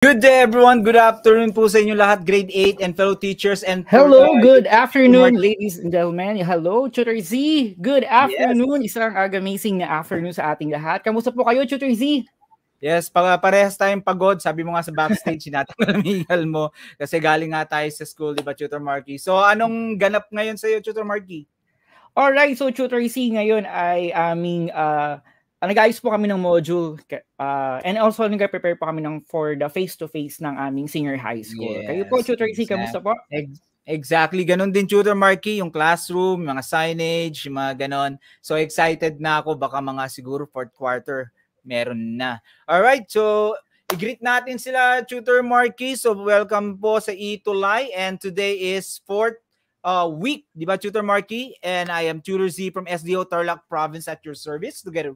Good day everyone. Good afternoon po sa inyo lahat, grade 8 and fellow teachers and Hello, uh, good afternoon ladies and gentlemen. Hello, Tutor Z. Good afternoon. Yes. Isang agamising na afternoon sa ating lahat. Kamusta po kayo, Tutor Z? Yes, para parehas tayong pagod. Sabi mo nga sa backstage, sinatanggal mo kasi galing nga tayo sa school, di ba, Tutor Marky? So, anong ganap ngayon sa iyo, Tutor Marky? All right, so Tutor Z, ngayon ay aming uh, Ah, nag-ayos po kami ng module uh, and also nag-prepare po kami ng for the face-to-face ng aming senior high school. Yes, Kayo po, Tutor exactly. C, kamusta po? Exactly, ganun din Tutor Marky, yung classroom, mga signage, mga ganon. So excited na ako, baka mga siguro fourth quarter meron na. Alright, so I-greet natin sila, Tutor Marky. So, welcome po sa E2Lie. And today is fourth uh, week, di ba, Tutor Marky? And I am Tutor Z from SDO Tarlac Province at your service to get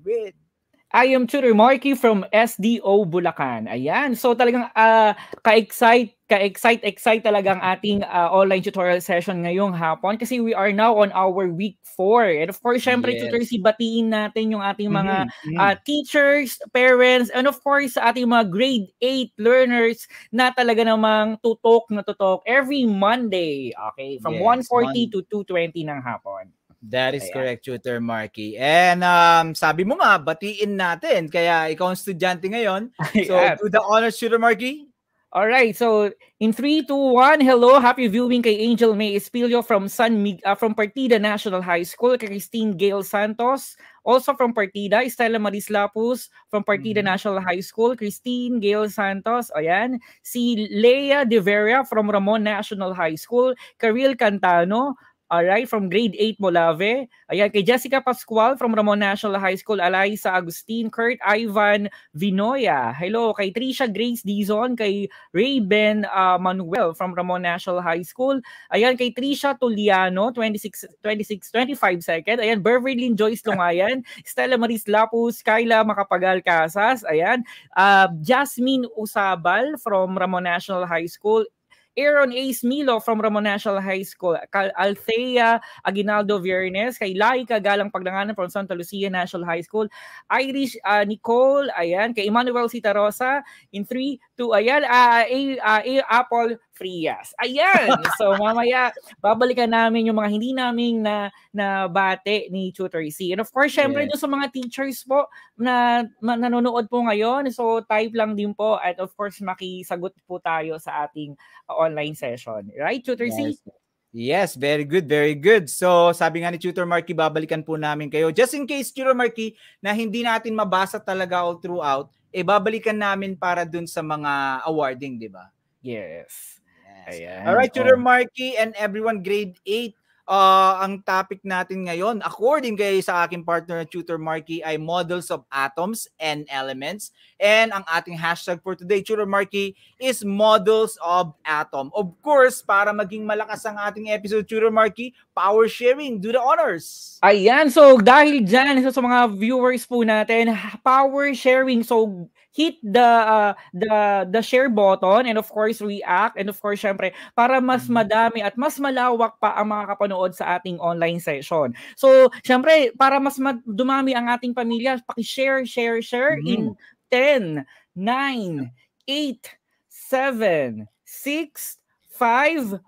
I am Tutor Marky from SDO Bulacan. Ayan. So talagang uh, ka-excite, ka-excite, excite ang ating uh, online tutorial session ngayong hapon kasi we are now on our week 4. And of course, syempre yes. tutor si batiin natin yung ating mga mm-hmm. uh, teachers, parents, and of course ating mga grade 8 learners na talaga namang tutok na tutok every Monday, okay? From yes, 1:40 to 2:20 ng hapon. That is Ayan. correct, Tutor Marky. And um, sabi mo nga, batiin natin. Kaya ikaw ang estudyante ngayon. So, to ah. the honor, Tutor Marky. All right. So, in 3 2 1, hello. Happy viewing kay Angel May Espilio from San Mig uh, from Partida National High School, Christine Gail Santos, also from Partida, Stella Maris Lapus from Partida mm-hmm. National High School, Christine Gail Santos. Ayan. Si Leia De Vera from Ramon National High School, Karil Cantano Alright, from grade 8 Molave. Ayan, kay Jessica Pascual from Ramon National High School, sa Agustin, Kurt Ivan Vinoya. Hello, kay Trisha Grace Dizon, kay Rayben uh, Manuel from Ramon National High School. Ayan, kay Trisha Tuliano, 26, 26 25 second. Ayan, Berverlyn Joyce Lungayan, Stella Maris Lapus, Kyla Makapagal Casas. Ayan, uh, Jasmine Usabal from Ramon National High School, Aaron Ace Milo from Ramon National High School, Althea Aguinaldo Viernes, kay Laika Galang Paglanganan from Santa Lucia National High School, Irish uh, Nicole, ayan, kay Emmanuel Citarosa in 3, to ayan, uh, a, uh, a, Apple Frias. Ayan. So mamaya babalikan namin yung mga hindi namin na nabate ni Tutor C. And of course, syempre yes. sa mga teachers po na nanonood po ngayon, so type lang din po at of course makisagot po tayo sa ating uh, online session. Right, Tutor yes. C? Yes, very good, very good. So, sabi nga ni Tutor Marky, babalikan po namin kayo. Just in case, Tutor Marky, na hindi natin mabasa talaga all throughout, ibabalikan eh, babalikan namin para dun sa mga awarding, di ba? Yes. yes. Ayan. All right, Tutor oh. Marky and everyone grade 8 uh, ang topic natin ngayon, according kay sa aking partner na Tutor Marky, ay models of atoms and elements. And ang ating hashtag for today, Tutor Marky, is models of atom. Of course, para maging malakas ang ating episode, Tutor Marky, power sharing, do the honors. Ayan, so dahil dyan, isa sa mga viewers po natin, power sharing. So hit the uh, the the share button and of course react and of course syempre para mas mm-hmm. madami at mas malawak pa ang mga kapanood sa ating online session. So syempre para mas mad- dumami ang ating pamilya, paki-share share share mm-hmm. in 10, 9, 8, 7, 6, 5, 4, 3, 2,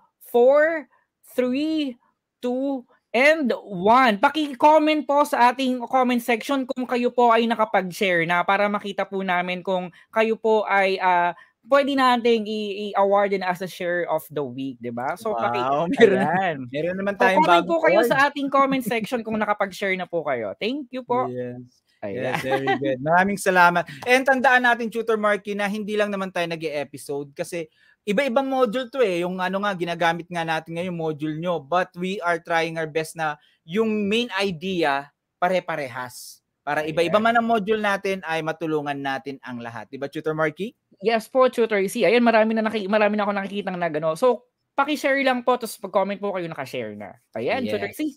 and one, Paki-comment po sa ating comment section kung kayo po ay nakapag-share na para makita po namin kung kayo po ay uh, pwede nating i-awardin as a share of the week, 'di ba? So wow, meron, yan. meron naman tayong so, bago po kayo sa ating comment section kung nakapag-share na po kayo. Thank you po. Yes. Ayan. Yes, very good. Maraming salamat. And tandaan natin, Tutor Marky, na hindi lang naman tayo nag e episode kasi iba-ibang module to eh. Yung ano nga, ginagamit nga natin ngayon module nyo. But we are trying our best na yung main idea pare-parehas. Para iba-iba man ang module natin ay matulungan natin ang lahat. Diba, Tutor Marky? Yes po, Tutor see Ayan, marami na, naki- marami na ako nakikita na gano. So, paki-share lang po, tapos pag-comment po kayo naka-share na. Ayan, yes. Tutor see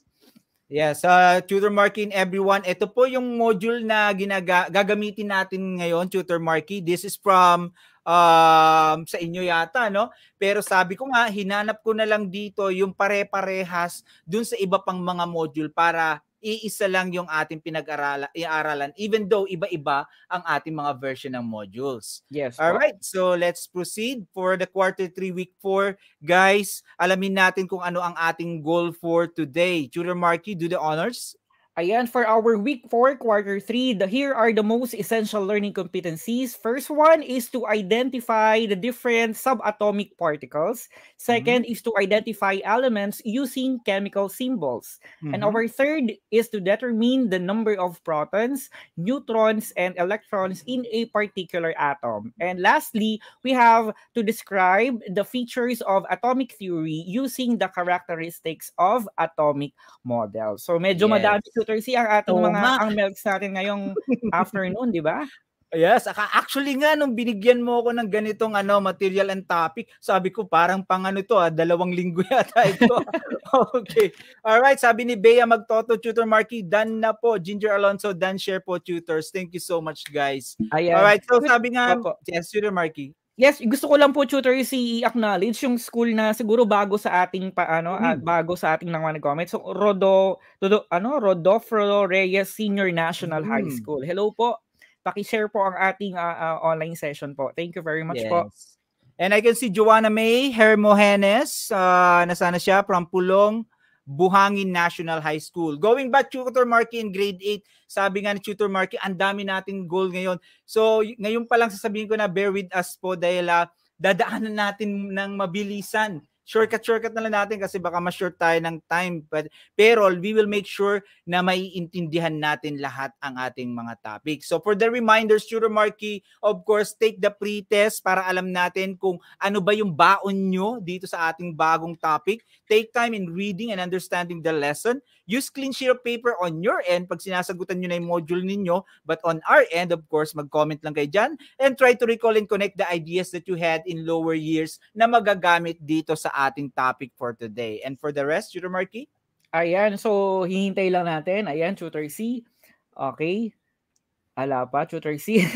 Yes, uh, Tutor Marky and everyone, ito po yung module na ginaga- gagamitin natin ngayon, Tutor Marky. This is from um, sa inyo yata, no? Pero sabi ko nga, hinanap ko na lang dito yung pare-parehas dun sa iba pang mga module para iisa lang yung ating pinag-aralan even though iba-iba ang ating mga version ng modules. Yes. All right, so let's proceed for the quarter 3 week 4. Guys, alamin natin kung ano ang ating goal for today. Tutor Marky, do the honors. Ayan, for our week 4, quarter 3, the, here are the most essential learning competencies. First one is to identify the different subatomic particles. 2nd mm -hmm. is to identify elements using chemical symbols. Mm -hmm. And mm-hmm. our third is to determine the number of protons, neutrons, and electrons in a particular atom. And lastly, we have to describe the features of atomic theory using the characteristics of atomic models. So medyo yes. madami literacy ang ating oh, mga ma. ang melks natin ngayong afternoon, di ba? Yes, actually nga nung binigyan mo ako ng ganitong ano material and topic, sabi ko parang pang ano to, ah, dalawang linggo yata ito. okay. All right, sabi ni Bea Magtoto Tutor Marky, done na po Ginger Alonso, done share po tutors. Thank you so much guys. Ayan. All right, so sabi nga, Opo. yes, Tutor Marky. Yes, gusto ko lang po tutor si acknowledge yung school na siguro bago sa ating ano ah, hmm. at bago sa ating nang comment. So Rodo, Rodo ano Rodolfo Reyes Senior National hmm. High School. Hello po. Paki-share po ang ating uh, uh, online session po. Thank you very much yes. po. And I can see Joanna May Hermogenes, uh, nasana siya from Pulong, Buhangin National High School. Going back, Tutor Marky in grade 8, sabi nga ni Tutor Marky, ang dami nating goal ngayon. So, ngayon pa lang sasabihin ko na bear with us po dahil uh, dadaanan natin ng mabilisan shortcut-shortcut na lang natin kasi baka ma-short tayo ng time. But, pero we will make sure na maiintindihan natin lahat ang ating mga topic. So for the reminders, Tutor Marky, of course, take the pre-test para alam natin kung ano ba yung baon nyo dito sa ating bagong topic. Take time in reading and understanding the lesson. Use clean sheet of paper on your end pag sinasagutan nyo na yung module ninyo. But on our end, of course, mag-comment lang kayo dyan and try to recall and connect the ideas that you had in lower years na magagamit dito sa ating topic for today. And for the rest, Tutor Marky? Ayan, so hihintay lang natin. Ayan, Tutor C. Okay. Ala pa, Tutor C.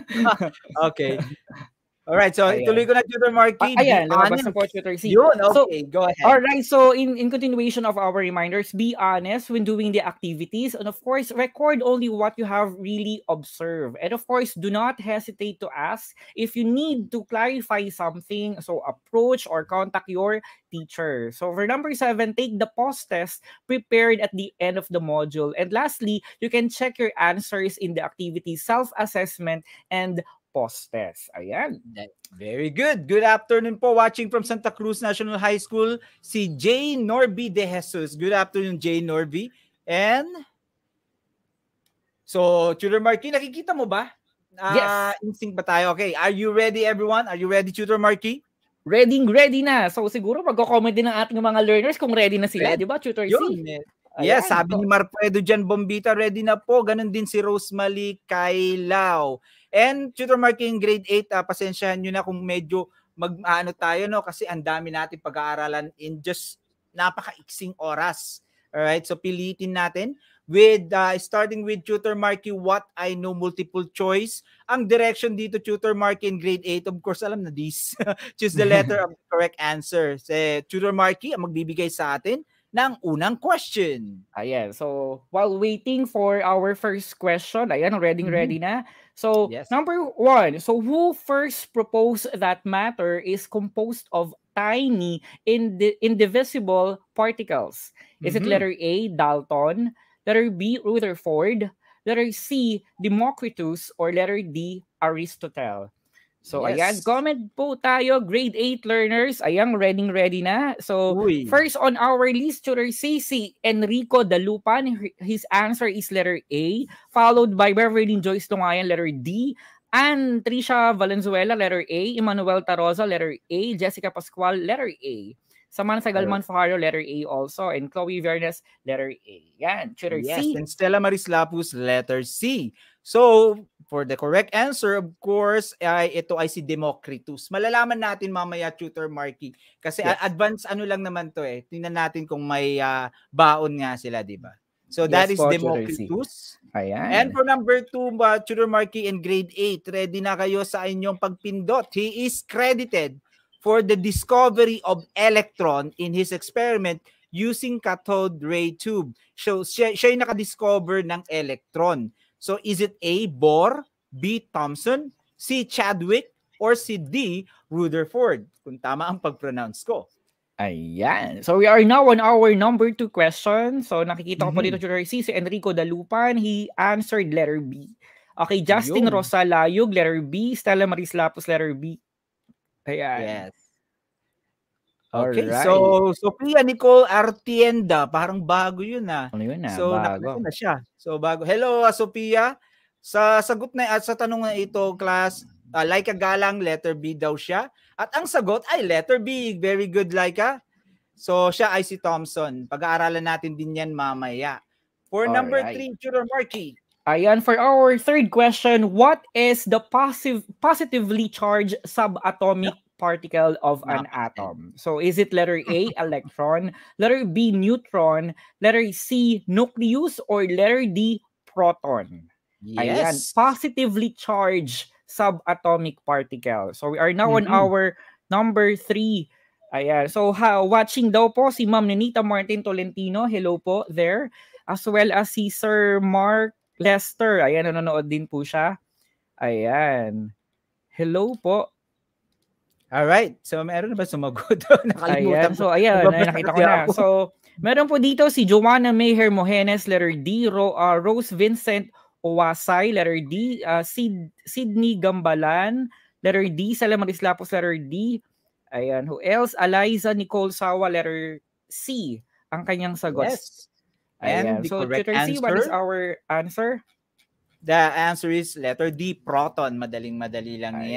okay. All right, so Ayan. ituloy ko na Twitter Marky. Ah, ayan, lumabas po Yun, okay, so, go ahead. All right, so in, in continuation of our reminders, be honest when doing the activities and of course, record only what you have really observed. And of course, do not hesitate to ask if you need to clarify something. So approach or contact your teacher. So for number seven, take the post test prepared at the end of the module. And lastly, you can check your answers in the activity self-assessment and postes. Ayan. Very good. Good afternoon po watching from Santa Cruz National High School si Jay Norby De Jesus. Good afternoon Jay Norby. And So, Tutor Marky, nakikita mo ba? Uh, yes. Instinct ba tayo? Okay. Are you ready everyone? Are you ready Tutor Marky? Ready, ready na. So siguro magko-comment din ng ating mga learners kung ready na sila, 'di ba? Tutor C. Ayan, yes, sabi so. ni Marpredo dyan, Bombita, ready na po. Ganon din si Rosemary Kailaw. And tutor marking grade 8, uh, ah, pasensyahan nyo na kung medyo mag-ano tayo no kasi ang dami natin pag-aaralan in just napakaiksing oras. All right? So pilitin natin with uh, starting with Tutor Marky What I Know Multiple Choice. Ang direction dito Tutor Marky in grade 8, of course alam na this. Choose the letter of the correct answer. Si Tutor Marky ang magbibigay sa atin ng unang question. Ayan. So, while waiting for our first question, ayan, ready-ready mm-hmm. na. So yes. number one, so who first proposed that matter is composed of tiny indivisible particles? Is mm-hmm. it letter A, Dalton, letter B, Rutherford, letter C, Democritus, or letter D, Aristotle? So yes. ayan, comment po tayo, grade 8 learners. Ayan, ready ready na. So Uy. first on our list, tutor CC Enrico Dalupan. His answer is letter A, followed by Beverly Joyce Tungayan, letter D. and Trisha Valenzuela, letter A. Emmanuel Tarosa, letter A. Jessica Pascual, letter A. Samantha Galman Fajardo, letter A also. And Chloe Vernes, letter A. Yan, tutor yes, C. And Stella Maris letter C. So, for the correct answer, of course, ay ito ay si Democritus. Malalaman natin mamaya, Tutor Marky. Kasi yes. advance ano lang naman to eh. Tingnan natin kung may uh, baon nga sila, di ba? So that yes, is Democritus. Ayan. And for number two, uh, Tutor Marky in grade 8, ready na kayo sa inyong pagpindot. He is credited for the discovery of electron in his experiment using cathode ray tube. So, siya, siya yung nakadiscover ng electron. So is it A. Bohr, B. Thompson, C. Chadwick, or C, D. Rutherford? Kung tama ang pag-pronounce ko. Ayan. So we are now on our number two question. So nakikita mm-hmm. ko po mm-hmm. dito tutor C, si Enrico Dalupan. He answered letter B. Okay, Justin Yun. Rosa letter B. Stella Maris Lapos, letter B. Ayan. Yes. Okay, Alright. so Sophia Nicole Artienda, parang bago 'yun ah. Ano 'yun ah? So bago. na siya. So bago. Hello ah, Sophia. Sa sagot na at ah, sa tanong na ito, class, uh, like a galang letter B daw siya. At ang sagot ay letter B. Very good, Laika. So siya ay si Thompson. Pag-aaralan natin din 'yan mamaya. For All number 3, right. Juror Marky. Ayan, for our third question, what is the passive positively charged subatomic particle of an atom. So is it letter A, electron, letter B, neutron, letter C, nucleus, or letter D, proton? Yes. Ayan, positively charged subatomic particle. So we are now mm-hmm. on our number three Ayan. So, ha, watching daw po si Ma'am Nenita Martin Tolentino. Hello po there. As well as si Sir Mark Lester. Ayan, nanonood din po siya. Ayan. Hello po. All right. So meron na ba sumagot? Nakalimutan. So ayan, ay, nakita ko na. So meron po dito si Joanna May Mohenes, letter D, Ro, uh, Rose Vincent Owasay, letter D, uh, Sid, Sydney Gambalan, letter D, Salamaris Lapos, letter D. Ayan, who else? Aliza Nicole Sawa, letter C, ang kanyang sagot. Yes. Ayan. And so correct Twitter answer? C, what is our answer? The answer is letter D, proton. Madaling-madali lang Ayan.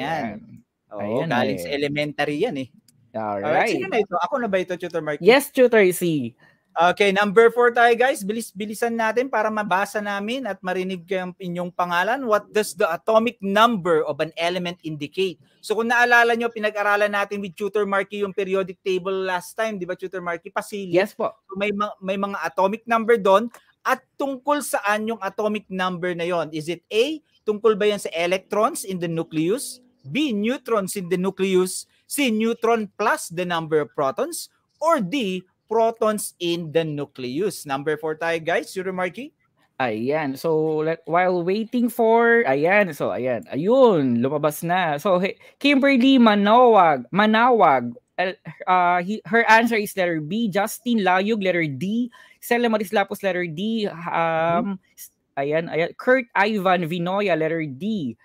yan. Oh, Ayan, galing eh. sa elementary yan eh. All right. sino na ito? Ako na ba ito, Tutor Mark? Yes, Tutor C. Okay, number 4 tayo guys. Bilis-bilisan natin para mabasa namin at marinig yung inyong pangalan. What does the atomic number of an element indicate? So kung naalala nyo, pinag-aralan natin with Tutor Marky yung periodic table last time, di ba Tutor Marky? Pasili. Yes po. So, may, ma- may mga atomic number doon. At tungkol saan yung atomic number na yon? Is it A, tungkol ba yan sa electrons in the nucleus? B. Neutrons in the nucleus, C. Neutron plus the number of protons, or D. Protons in the nucleus. Number 4 tayo guys, you Marky. Ayan. So, let, while waiting for, ayan. So, ayan. Ayun, lumabas na. So, Kimberly Manawag, Manawag, uh, he, her answer is letter B. Justin Layug, letter D. Stella Maris Lapos, letter D. Um, mm-hmm. Ayan, ayan. Kurt Ivan Vinoya, letter D.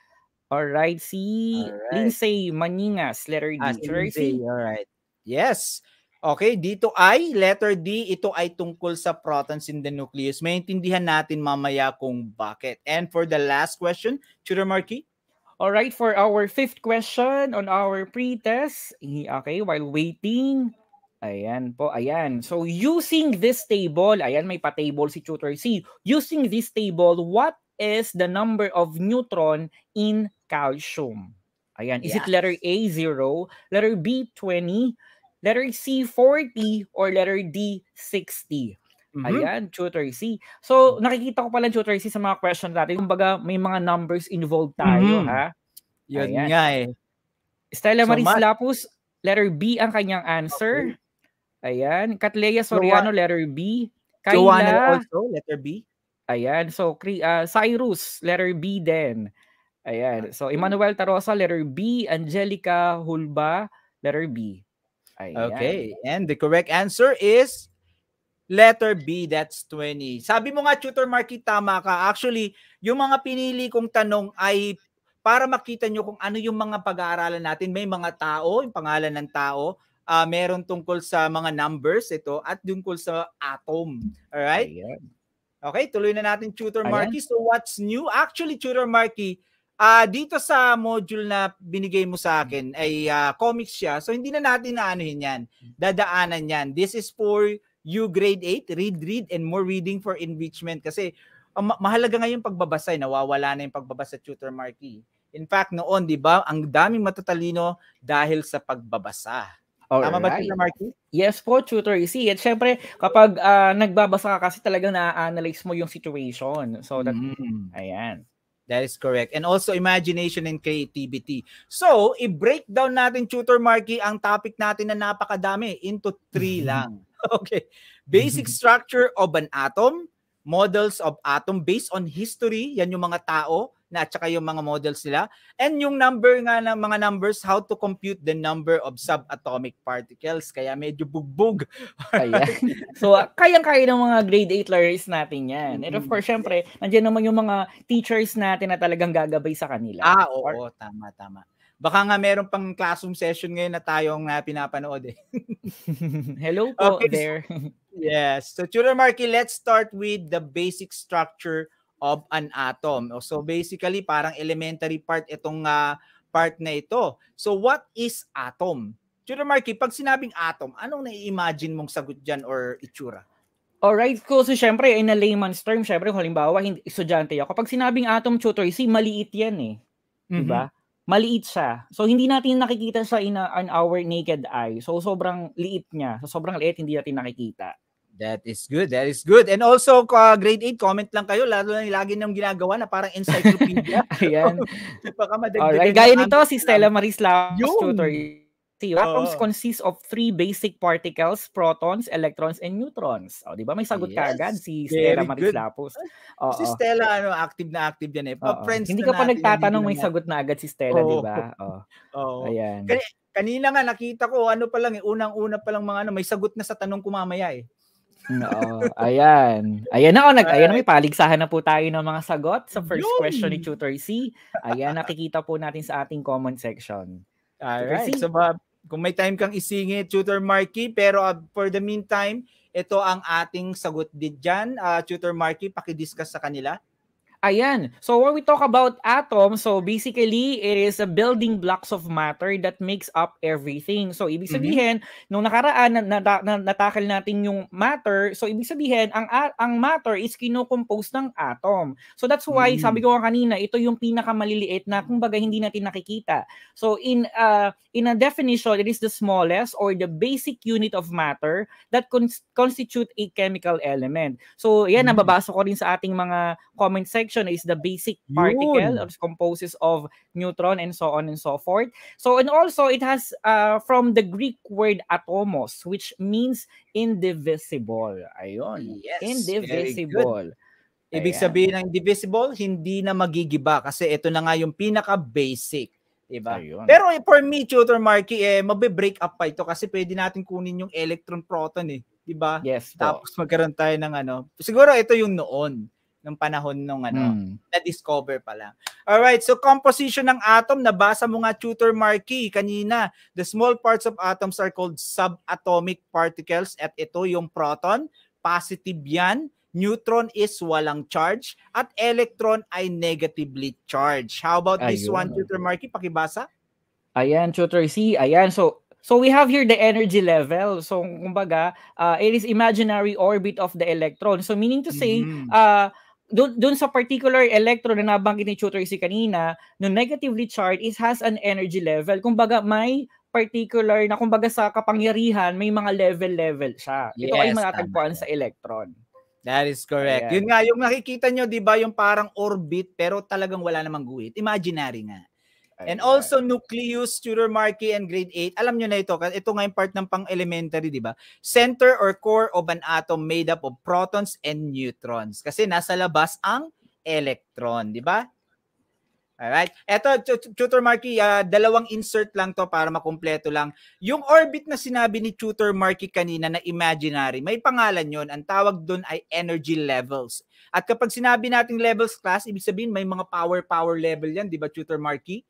All right, si alright. Lindsay Maningas, letter D. Ah, Lindsay, alright. Yes. Okay, dito ay letter D, ito ay tungkol sa protons in the nucleus. Maintindihan natin mamaya kung bakit. And for the last question, Tutor Marky. right, for our fifth question on our pretest, okay, while waiting, Ayan po, ayan. So using this table, ayan may pa-table si Tutor C. Using this table, what is the number of neutron in calcium. Ayan. Is yes. it letter A, 0? Letter B, 20? Letter C, 40? Or letter D, 60? Mm-hmm. Ayan, tutor C. So, mm. nakikita ko pala tutor C sa mga question natin. Kumbaga, may mga numbers involved tayo, mm-hmm. ha? Yun Ayan. nga eh. Stella Maris so, Maris Lapus, letter B ang kanyang answer. Okay. Ayan. Katleya Soriano, letter B. Kayla, Joanna also, letter B. Ayan. So, uh, Cyrus, letter B din. Ayan. So, Emmanuel Tarosa, letter B. Angelica Hulba, letter B. Ayan. Okay. And the correct answer is letter B. That's 20. Sabi mo nga, Tutor Marky, tama ka. Actually, yung mga pinili kong tanong ay para makita nyo kung ano yung mga pag-aaralan natin. May mga tao, yung pangalan ng tao. Uh, meron tungkol sa mga numbers ito at tungkol sa atom. Alright? Ayan. Okay, tuloy na natin Tutor Marky. Ayan. So what's new? Actually, Tutor Marky, Uh, dito sa module na binigay mo sa akin ay uh, comics siya. So hindi na natin aanuhin yan. Dadaanan yan. This is for you grade 8. Read, read, and more reading for enrichment. Kasi ang ma- mahalaga ngayon pagbabasa. Eh. Nawawala na yung pagbabasa tutor Marky. In fact, noon, di ba, ang daming matatalino dahil sa pagbabasa. All Tama right. ba, Tutor Marky? Yes po, Tutor EC. At syempre, kapag uh, nagbabasa ka kasi talagang na-analyze mo yung situation. So, that, mm. ayan. That is correct. And also imagination and creativity. So, i-break down natin, Tutor Marky, ang topic natin na napakadami into three mm-hmm. lang. Okay. Basic mm-hmm. structure of an atom, models of atom based on history, yan yung mga tao, na at saka yung mga models nila. And yung number nga ng mga numbers, how to compute the number of subatomic particles. Kaya medyo bugbog. Kaya. so, kayang-kaya ng mga grade 8 learners natin yan. And of course, syempre, nandiyan naman yung mga teachers natin na talagang gagabay sa kanila. Ah, oo, Or, oo tama, tama. Baka nga meron pang classroom session ngayon na tayo ang ah, pinapanood eh. Hello po okay, there. So, yes. So, Tutor Marky, let's start with the basic structure of an atom. So basically, parang elementary part itong uh, part na ito. So what is atom? Tura Marky, pag sinabing atom, anong nai-imagine mong sagot dyan or itsura? Alright, cool. So, syempre, in a layman's term, syempre, halimbawa, hindi, estudyante ako. Pag sinabing atom tutor, see, maliit yan eh. Diba? Mm-hmm. Diba? Maliit siya. So, hindi natin nakikita siya in a, an our naked eye. So, sobrang liit niya. So, sobrang liit, hindi natin nakikita. That is good. That is good. And also, uh, grade 8, comment lang kayo. Lalo na lagi nang ginagawa na parang encyclopedia. Ayan. Baka madagdagan. Alright. Gaya nito, si Stella Maris Laos tutor. See, atoms consist of three basic particles, protons, electrons, and neutrons. O, oh, di ba? May sagot yes. ka agad si Stella Maris Lapus. Oh, si Stella, ano, active na active yan eh. Oh, friends hindi ka pa nagtatanong, may sagot na agad si Stella, di ba? Oh. oh. Ayan. Kanina nga nakita ko, ano pa lang eh, unang-una pa lang mga ano, may sagot na sa tanong ko mamaya eh. No. Ayan. Ayan na, oh, nag, ayan na, may paligsahan na po tayo ng mga sagot sa first Yun! question ni Tutor C. Ayan, nakikita po natin sa ating comment section. Alright. So, ba, kung may time kang isingit, Tutor Marky, pero uh, for the meantime, ito ang ating sagot din dyan. Uh, Tutor Marky, pakidiscuss sa kanila. Ayan. So when we talk about atom, so basically it is a building blocks of matter that makes up everything. So ibig mm-hmm. sabihin, mm-hmm. nung nakaraan na, na, na natin yung matter, so ibig sabihin ang ang matter is kinocompose ng atom. So that's why mm-hmm. sabi ko nga kanina, ito yung pinakamaliliit na kumbaga hindi natin nakikita. So in uh, in a definition, it is the smallest or the basic unit of matter that con- constitute a chemical element. So yan mm-hmm. nababasa ko rin sa ating mga comment section electron is the basic particle Yun. which composes of neutron and so on and so forth. So and also it has uh, from the Greek word atomos which means indivisible. Ayon. Yes, indivisible. Ibig Ayan. sabihin ng indivisible, hindi na magigiba kasi ito na nga yung pinaka-basic. Diba? Ayun. Pero for me, Tutor Marky, eh, mabe-break up pa ito kasi pwede natin kunin yung electron proton eh. Diba? Yes. Po. Tapos magkaroon tayo ng ano. Siguro ito yung noon nung panahon nung ano, mm. na-discover pa lang. Alright, so composition ng atom, nabasa mo nga tutor Marky kanina. The small parts of atoms are called subatomic particles at ito yung proton, positive yan. Neutron is walang charge at electron ay negatively charged. How about Ayun. this one, Tutor Marky? Pakibasa? Ayan, Tutor C. Ayan, so So we have here the energy level. So kumbaga, uh, it is imaginary orbit of the electron. So meaning to say, mm-hmm. uh, doon, doon sa particular electron na nabanggit ni Tutor si kanina, no negatively charged, it has an energy level. Kumbaga, may particular na kumbaga sa kapangyarihan, may mga level-level siya. Ito yes, ay matatagpuan sa electron. That is correct. Ayan. Yun nga, yung nakikita nyo, di ba, yung parang orbit, pero talagang wala namang guhit. Imaginary nga. And Ayan. also nucleus, tutor Markey, and grade 8. Alam nyo na ito, kasi ito nga yung part ng pang-elementary, di ba? Center or core of an atom made up of protons and neutrons. Kasi nasa labas ang electron, di ba? Alright. Ito, Tutor Marky, uh, dalawang insert lang to para makumpleto lang. Yung orbit na sinabi ni Tutor Marky kanina na imaginary, may pangalan yon. Ang tawag doon ay energy levels. At kapag sinabi nating levels class, ibig sabihin may mga power-power level yan, di ba, Tutor Marky?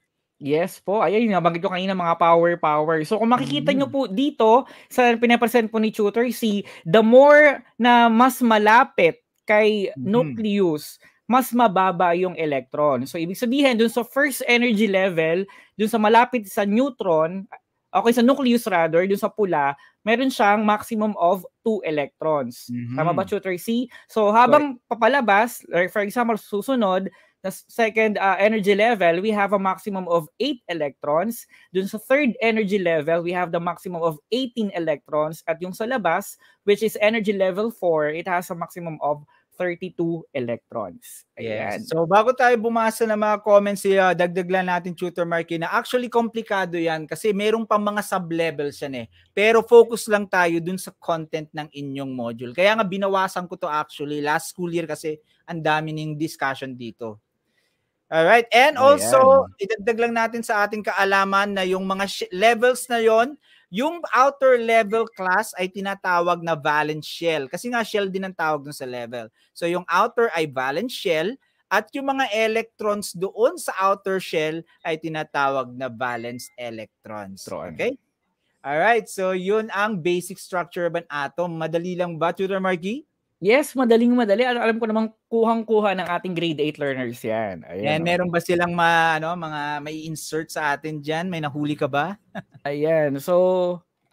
Yes po. Ayun, nabanggit ko kanina mga power power. So kung makikita mm-hmm. nyo po dito sa pinapresent po ni Tutor si the more na mas malapit kay mm-hmm. nucleus, mas mababa yung electron. So ibig sabihin dun sa first energy level, dun sa malapit sa neutron, okay sa nucleus rather, dun sa pula, meron siyang maximum of 2 electrons. Mm-hmm. Tama ba mm-hmm. Tutor C? So habang Correct. papalabas, or for example susunod, The second uh, energy level, we have a maximum of 8 electrons. Dun sa third energy level, we have the maximum of 18 electrons. At yung sa labas, which is energy level 4, it has a maximum of 32 electrons. Ayan. Yes. So bago tayo bumasa ng mga comments, uh, dagdag lang natin Tutor Marky na actually komplikado yan kasi merong pang mga sub-levels yan eh. Pero focus lang tayo dun sa content ng inyong module. Kaya nga binawasan ko to actually last school year kasi ang dami ning discussion dito. All right. And also, Ayan. idagdag lang natin sa ating kaalaman na yung mga sh- levels na yon, yung outer level class ay tinatawag na valence shell. Kasi nga shell din ang tawag dun sa level. So yung outer ay valence shell at yung mga electrons doon sa outer shell ay tinatawag na valence electrons. Okay? All right. So yun ang basic structure of atom. Madali lang ba, Tutor Margie? Yes, madaling madali. Alam ko namang kuhang-kuha ng ating grade 8 learners 'yan. Ayan. Yan, oh. meron ba silang ma, ano, mga may insert sa atin diyan? May nahuli ka ba? Ayan. So,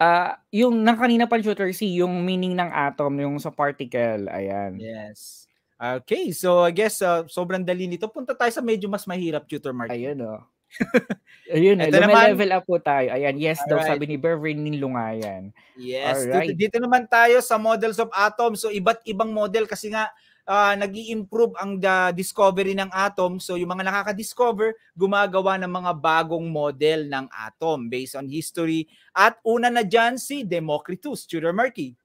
uh, yung nang kanina pa shooter C, yung meaning ng atom, yung sa particle. Ayan. Yes. Okay, so I guess uh, sobrang dali nito. Punta tayo sa medyo mas mahirap, Tutor Mark. Ayun oh. Ayun, Ito naman, level up po tayo. Ayan, yes All daw sabi ni Berwin Lungayan. Yes, Alright. dito, dito naman tayo sa models of atom. So iba't ibang model kasi nga uh, ah, nag improve ang the ah, discovery ng atom. So yung mga nakaka-discover, gumagawa ng mga bagong model ng atom based on history. At una na dyan si Democritus, Tudor Murky.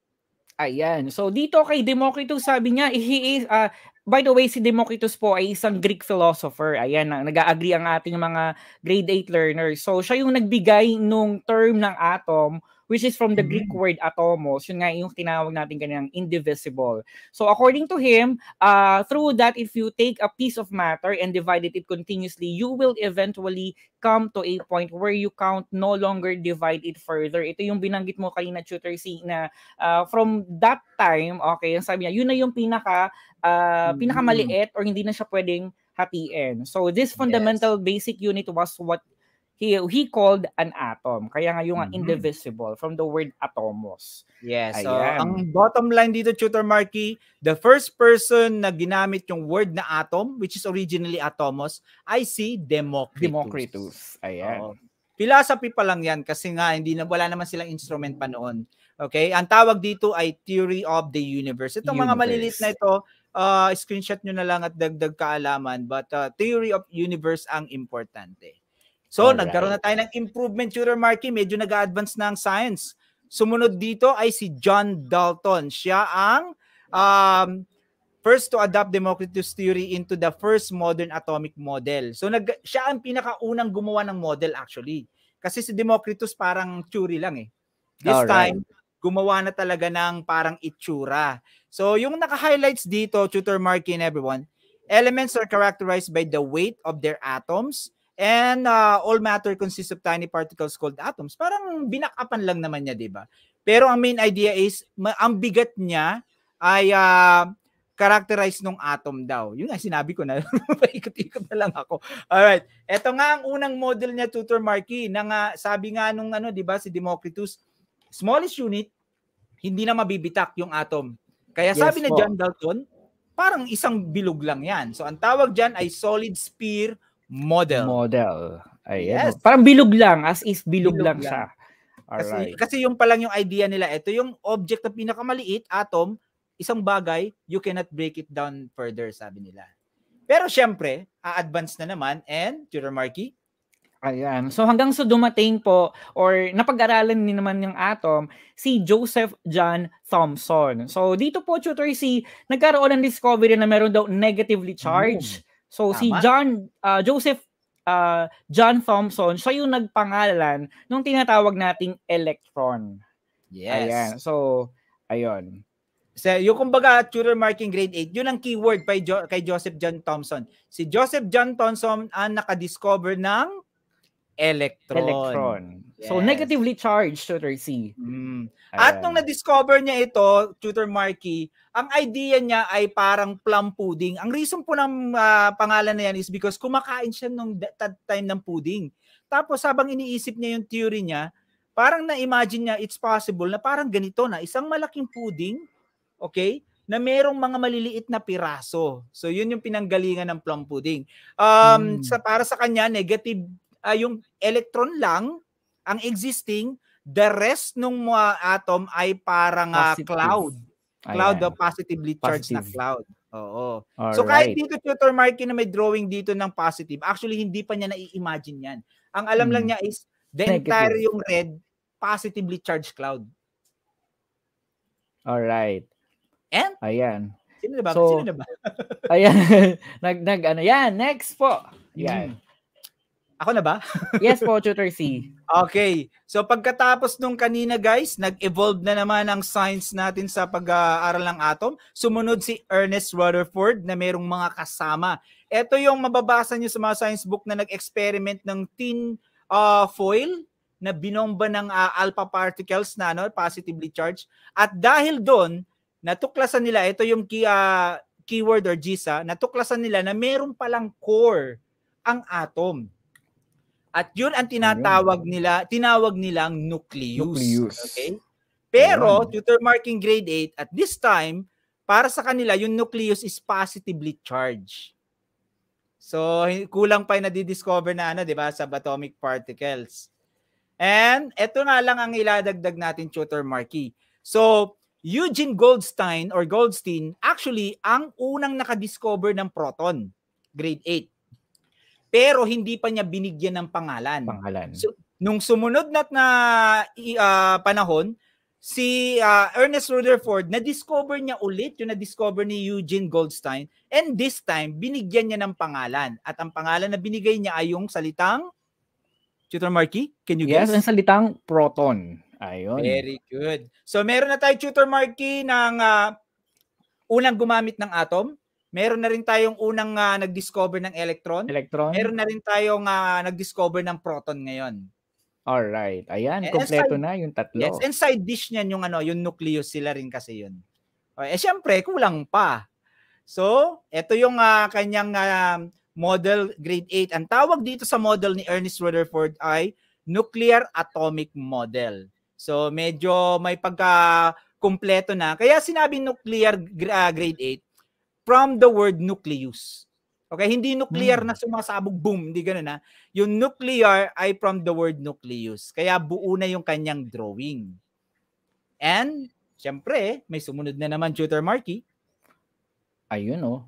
Ayan. So dito kay Democritus sabi niya, eh, he is, uh, by the way, si Democritus po ay isang Greek philosopher. Ayan, nag-agree ang ating mga grade 8 learners. So siya yung nagbigay nung term ng atom which is from the Greek mm-hmm. word atomos. Yun nga yung tinawag natin kanyang indivisible. So according to him, uh, through that, if you take a piece of matter and divide it, continuously, you will eventually come to a point where you count no longer divide it further. Ito yung binanggit mo kanina, Tutor C, na uh, from that time, okay, yung sabi niya, yun na yung pinaka, uh, mm-hmm. pinakamaliit or hindi na siya pwedeng hatiin. So this fundamental yes. basic unit was what he he called an atom. Kaya nga yung mm-hmm. indivisible from the word atomos. Yes. Yeah, so Ayan. ang bottom line dito Tutor Marky, the first person na ginamit yung word na atom which is originally atomos I see Democritus. Democritus. Ayan. Oo. Philosophy pa lang 'yan kasi nga hindi na wala naman silang instrument pa noon. Okay? Ang tawag dito ay theory of the universe. Itong universe. mga maliliit na ito, uh, screenshot nyo na lang at dagdag kaalaman but uh, theory of universe ang importante. So, Alright. nagkaroon na tayo ng improvement, Tutor Marky. Medyo nag-advance na ang science. Sumunod dito ay si John Dalton. Siya ang um, first to adopt Democritus theory into the first modern atomic model. So, nag, siya ang pinakaunang gumawa ng model actually. Kasi si Democritus parang theory lang eh. This Alright. time, gumawa na talaga ng parang itsura. So, yung naka-highlights dito, Tutor Marky and everyone, elements are characterized by the weight of their atoms, And uh, all matter consists of tiny particles called atoms. Parang binakapan lang naman niya, 'di ba? Pero ang main idea is ang bigat niya ay uh, characterized nung atom daw. Yun nga sinabi ko na paikot-ikot na lang ako. All right. Ito nga ang unang model niya Tutor Markey na nga sabi nga nung ano, 'di ba, si Democritus, smallest unit hindi na mabibitak yung atom. Kaya sabi po. na John Dalton, parang isang bilog lang 'yan. So ang tawag diyan ay solid sphere model. Model. Ay, yes. Parang bilog lang, as is bilog, bilog lang, lang siya. Alright. Kasi, kasi yung pa lang yung idea nila, ito yung object na pinakamaliit, atom, isang bagay, you cannot break it down further, sabi nila. Pero syempre, a-advance na naman and, Tutor Marky? Ayan. So hanggang sa so dumating po or napag-aralan ni naman yung atom, si Joseph John Thomson. So dito po, Tutor, si nagkaroon ng discovery na meron daw negatively charged. Mm So Tama. si John uh, Joseph uh, John Thompson, siya yung nagpangalan nung tinatawag nating electron. Yes. Ayan. So ayun. So, yung kumbaga tutor marking grade 8, yun ang keyword kay, jo- kay Joseph John Thompson. Si Joseph John Thompson ang nakadiscover ng electron. Electron. Yes. So negatively charged tutor C. Mm. At nung na-discover niya ito, Tutor Marky, ang idea niya ay parang plum pudding. Ang reason po ng uh, pangalan na yan is because kumakain siya nung that time ng pudding. Tapos habang iniisip niya yung theory niya, parang na-imagine niya it's possible na parang ganito na isang malaking pudding, okay? na merong mga maliliit na piraso. So yun yung pinanggalingan ng plum pudding. Um hmm. sa para sa kanya negative uh, yung electron lang ang existing The rest nung mga atom ay parang uh, ah, cloud. Cloud Ayan. o positively charged Positive. na cloud. Oo. All so kahit dito tutor Marky na may drawing dito ng positive, actually hindi pa niya nai-imagine yan. Ang alam hmm. lang niya is the Negative. entire yung red positively charged cloud. All right. And? Ayan. Sino na ba? So, Sino na ba? ayan. nag, nag, ano, yan. Next po. Hmm. Yan. Mm. Ako na ba? yes po, Tutor C. Okay. So pagkatapos nung kanina guys, nag-evolve na naman ang science natin sa pag-aaral ng atom. Sumunod si Ernest Rutherford na mayroong mga kasama. Ito yung mababasa niyo sa mga science book na nag-experiment ng tin uh, foil na binomba ng uh, alpha particles na no, positively charged. At dahil doon, natuklasan nila, ito yung key, uh, keyword or GISA, natuklasan nila na meron palang core ang atom. At yun ang tinatawag nila, tinawag nilang nucleus. nucleus. Okay? Pero, tutor marking grade 8, at this time, para sa kanila, yung nucleus is positively charged. So, kulang pa yung nadidiscover na ano, di ba, sa atomic particles. And, eto na lang ang iladagdag natin, tutor Marky. So, Eugene Goldstein or Goldstein, actually, ang unang nakadiscover ng proton, grade 8 pero hindi pa niya binigyan ng pangalan. Pangalan. So, nung sumunod na na uh, panahon, si uh, Ernest Rutherford, na-discover niya ulit yung na-discover ni Eugene Goldstein and this time, binigyan niya ng pangalan. At ang pangalan na binigay niya ay yung salitang Tutor Marky, can you guess? Yes, ang salitang proton. Ayun. Very good. So meron na tayo Tutor Marky ng uh, unang gumamit ng atom, Meron na rin tayong unang uh, nag-discover ng electron. Electron. Meron na rin tayong uh, nag-discover ng proton ngayon. All right. Ayan, eh, kompleto na yung tatlo. Yes, and side dish niyan yung ano, yung nucleus sila rin kasi yun. Okay, oh, eh syempre kulang pa. So, ito yung uh, kanyang uh, model grade 8. Ang tawag dito sa model ni Ernest Rutherford ay nuclear atomic model. So medyo may pagka kumpleto na. Kaya sinabi nuclear uh, grade 8 from the word nucleus. Okay, hindi nuclear hmm. na sumasabog, boom, hindi ganoon na. Yung nuclear ay from the word nucleus. Kaya buo na yung kanyang drawing. And, syempre, may sumunod na naman, Tutor Marky. Ayun oh.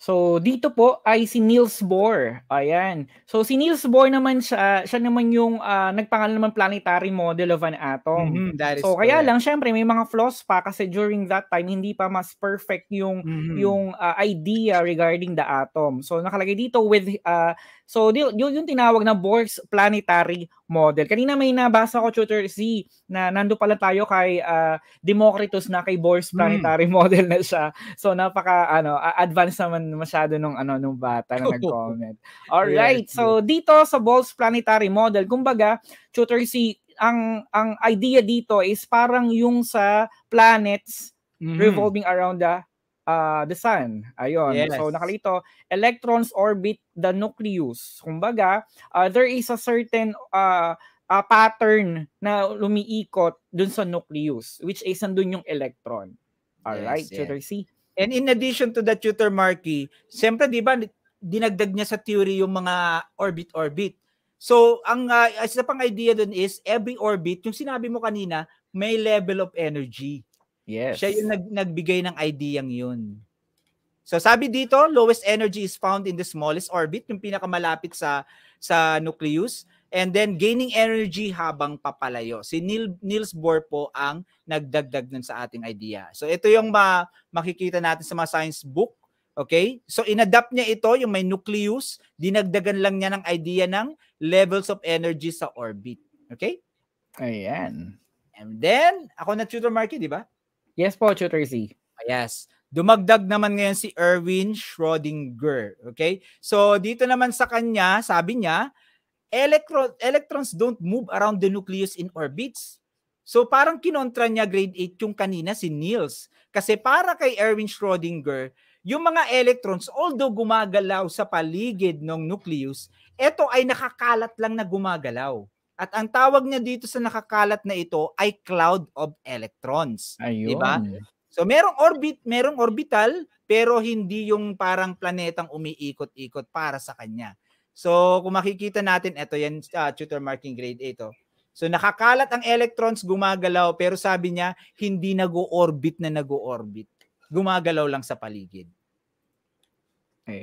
So dito po ay si Niels Bohr. Ayan. So si Niels Bohr naman siya, siya naman yung uh, nagpangalan naman planetary model of an atom. Mm-hmm, that is so correct. kaya lang syempre may mga flaws pa kasi during that time hindi pa mas perfect yung mm-hmm. yung uh, idea regarding the atom. So nakalagay dito with uh, So, yun yung tinawag na Bohr's planetary model. Kanina may nabasa ko, Tutor Z, na nando pala tayo kay uh, Democritus na kay Bohr's hmm. planetary mm. model na siya. So, napaka, ano, advanced naman masyado nung, ano, nung bata na nag-comment. Alright, yeah, so dito sa Bohr's planetary model, kumbaga, Tutor Z, ang, ang idea dito is parang yung sa planets mm-hmm. revolving around the uh, the sun. Ayun. Yes. So nakalito, electrons orbit the nucleus. Kumbaga, uh, there is a certain uh, uh, pattern na lumiikot dun sa nucleus, which is nandun yung electron. Alright, yes, Tutor yes. C. And in addition to that, Tutor Marky, siyempre, di ba, dinagdag niya sa theory yung mga orbit-orbit. So, ang uh, isa pang idea dun is, every orbit, yung sinabi mo kanina, may level of energy. Yes. Siya yung nag, nagbigay ng ideyang yun. So sabi dito, lowest energy is found in the smallest orbit, yung pinakamalapit sa sa nucleus, and then gaining energy habang papalayo. Si Neil, Niels Bohr po ang nagdagdag nun sa ating idea. So ito yung ma, makikita natin sa mga science book. Okay? So inadapt niya ito, yung may nucleus, dinagdagan lang niya ng idea ng levels of energy sa orbit. Okay? Ayan. And then, ako na tutor market, di ba? Yes po, Tutor Z. Yes. Dumagdag naman ngayon si Erwin Schrodinger. Okay? So, dito naman sa kanya, sabi niya, electron, electrons don't move around the nucleus in orbits. So, parang kinontra niya grade 8 yung kanina si Niels. Kasi para kay Erwin Schrodinger, yung mga electrons, although gumagalaw sa paligid ng nucleus, ito ay nakakalat lang na gumagalaw. At ang tawag niya dito sa nakakalat na ito ay cloud of electrons. Ayun. Diba? So merong orbit, merong orbital pero hindi yung parang planetang umiikot-ikot para sa kanya. So kung makikita natin ito yan uh, tutor marking grade 8 oh. So nakakalat ang electrons gumagalaw pero sabi niya hindi nag orbit na nag orbit Gumagalaw lang sa paligid.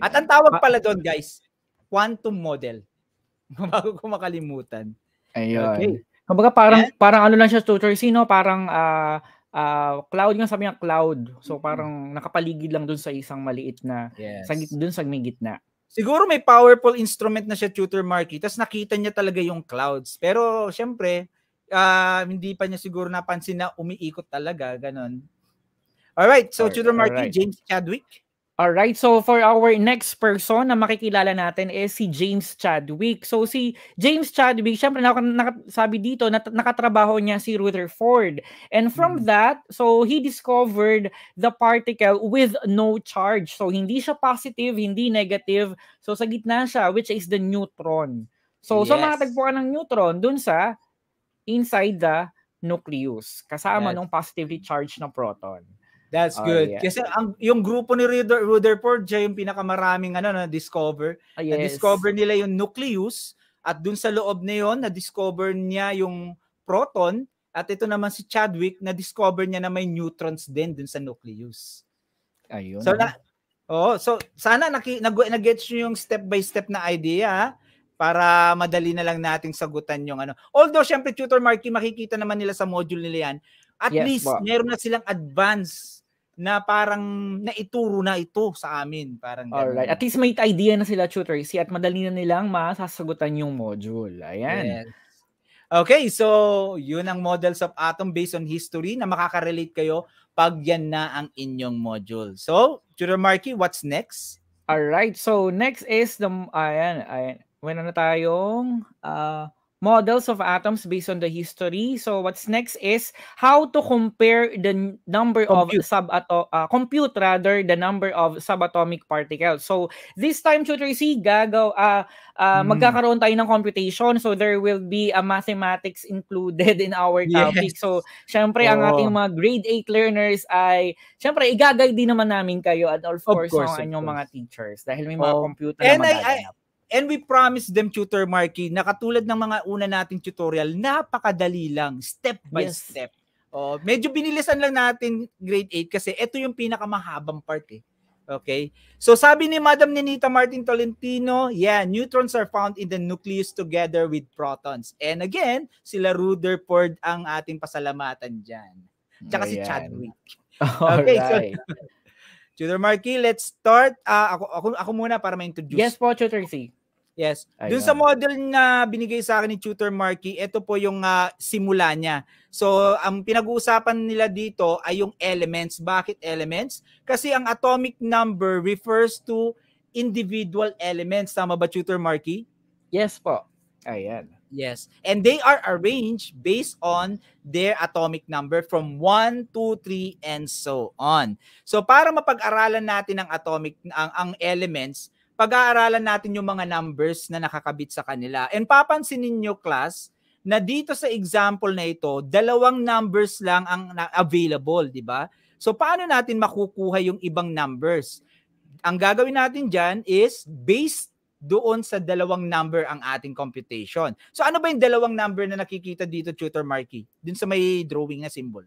At ang tawag ah pala doon guys, quantum model. Bago ko makalimutan. Ayun. Okay. Kumbaga parang yeah. parang ano lang siya tutor sino parang uh, uh, cloud nga sabi niya cloud. So parang nakapaligid lang doon sa isang maliit na yes. sa doon sa may gitna. Siguro may powerful instrument na siya tutor Marky. Tapos nakita niya talaga yung clouds. Pero siyempre, uh, ah, hindi pa niya siguro napansin na umiikot talaga ganun. All right, so All right. tutor Marky, right. James Chadwick. All right, so for our next person na makikilala natin is si James Chadwick. So si James Chadwick, syempre na sabi dito na nakatrabaho niya si Rutherford. And from mm. that, so he discovered the particle with no charge. So hindi siya positive, hindi negative. So sa gitna siya which is the neutron. So yes. so makatagpuan ng neutron dun sa inside the nucleus kasama yes. ng positively charged na proton. That's ah, good. Oh, yeah. Kasi ang yung grupo ni Ruder, Rutherford, siya yung pinakamaraming ano na discover. Oh, yes. Na discover nila yung nucleus at dun sa loob na yon na discover niya yung proton at ito naman si Chadwick na discover niya na may neutrons din dun sa nucleus. Ayun. So ano? na, oh, so sana naki, nag, nag-gets niyo yung step by step na idea para madali na lang nating sagutan yung ano. Although syempre Tutor Marky makikita naman nila sa module nila yan. At yes, least, meron na silang advance na parang naituro na ito sa amin. Parang ganun. Alright. At least may idea na sila Si at madali na nilang masasagutan yung module. Ayan. Yes. Okay, so yun ang models of atom based on history na makaka-relate kayo pag yan na ang inyong module. So, Tutor Marky, what's next? Alright, so next is the, ayan, ayan, wala na tayong, uh, models of atoms based on the history. So what's next is how to compare the number compute. of subato uh, compute rather the number of subatomic particles. So this time tutor C gagaw uh, uh, mm. magkakaroon tayo ng computation so there will be a mathematics included in our topic. Yes. So syempre oh. ang ating mga grade 8 learners ay syempre igagay din naman namin kayo and of course, of course ang inyong mga teachers dahil may mga oh. computer na magaganap. I, I And we promised them, Tutor Marky, na katulad ng mga una nating tutorial, napakadali lang, step by yes. step. Oh, medyo binilisan lang natin grade 8 kasi ito yung pinakamahabang part eh. Okay? So sabi ni Madam Ninita Martin Tolentino, yeah, neutrons are found in the nucleus together with protons. And again, sila Rutherford ang ating pasalamatan dyan. Tsaka Ayan. si Chadwick. Okay, so Tutor Marky, let's start. Uh, ako, ako, ako muna para ma-introduce. Yes po, Tutor C. Yes. Ayan. Dun sa model na binigay sa akin ni Tutor Marky, ito po yung uh, simula niya. So, ang pinag-uusapan nila dito ay yung elements. Bakit elements? Kasi ang atomic number refers to individual elements. Tama ba, Tutor Marky? Yes po. Ayan. Yes. And they are arranged based on their atomic number from 1, 2, 3, and so on. So, para mapag-aralan natin ang atomic, ang, ang elements, pag-aaralan natin yung mga numbers na nakakabit sa kanila. And papansin ninyo, class, na dito sa example na ito, dalawang numbers lang ang available, di ba? So paano natin makukuha yung ibang numbers? Ang gagawin natin dyan is based doon sa dalawang number ang ating computation. So ano ba yung dalawang number na nakikita dito, Tutor Marky? Dun sa may drawing na symbol.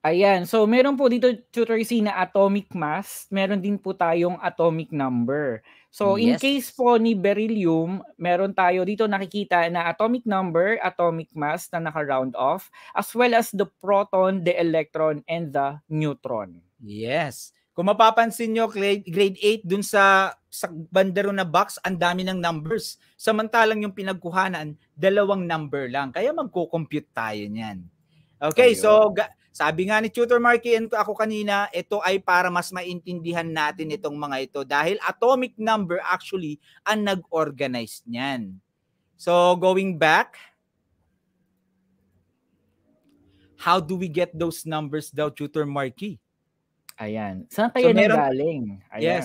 Ayan. So, meron po dito, Tutor C, na atomic mass. Meron din po tayong atomic number. So yes. in case po ni beryllium, meron tayo dito nakikita na atomic number, atomic mass na naka-round off, as well as the proton, the electron, and the neutron. Yes. Kung mapapansin nyo, grade, grade 8 dun sa, sa bandero na box, ang dami ng numbers. Samantalang yung pinagkuhanan, dalawang number lang. Kaya magko-compute tayo niyan. Okay, Ayun. so sabi nga ni Tutor Marky and ako kanina, ito ay para mas maintindihan natin itong mga ito dahil atomic number actually ang nag-organize niyan. So going back, how do we get those numbers daw, Tutor Marky? Ayan. Saan kaya so, meron, galing? Ayan. Yes.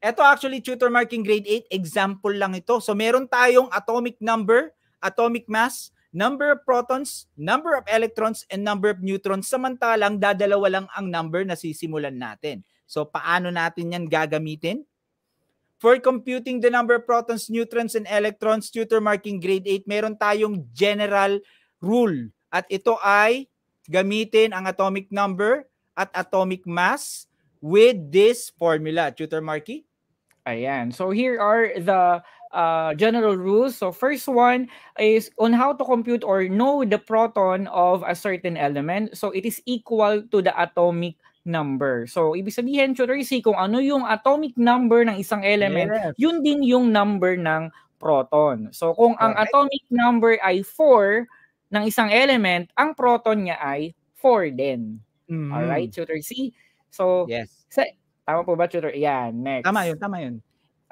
Ito actually, Tutor Marking Grade 8, example lang ito. So meron tayong atomic number, atomic mass, number of protons, number of electrons, and number of neutrons. Samantalang dadalawa lang ang number na sisimulan natin. So paano natin yan gagamitin? For computing the number of protons, neutrons, and electrons, tutor marking grade 8, meron tayong general rule. At ito ay gamitin ang atomic number at atomic mass with this formula. Tutor Marky? Ayan. So here are the uh, general rules. So first one is on how to compute or know the proton of a certain element. So it is equal to the atomic number. So, ibig sabihin, Churisi, kung ano yung atomic number ng isang element, yes. yun din yung number ng proton. So, kung ang okay. atomic number ay 4 ng isang element, ang proton niya ay 4 din. Mm-hmm. Alright, Churisi? So, yes. sa, tama po ba, Churisi? Yan, next. Tama yun, tama yun.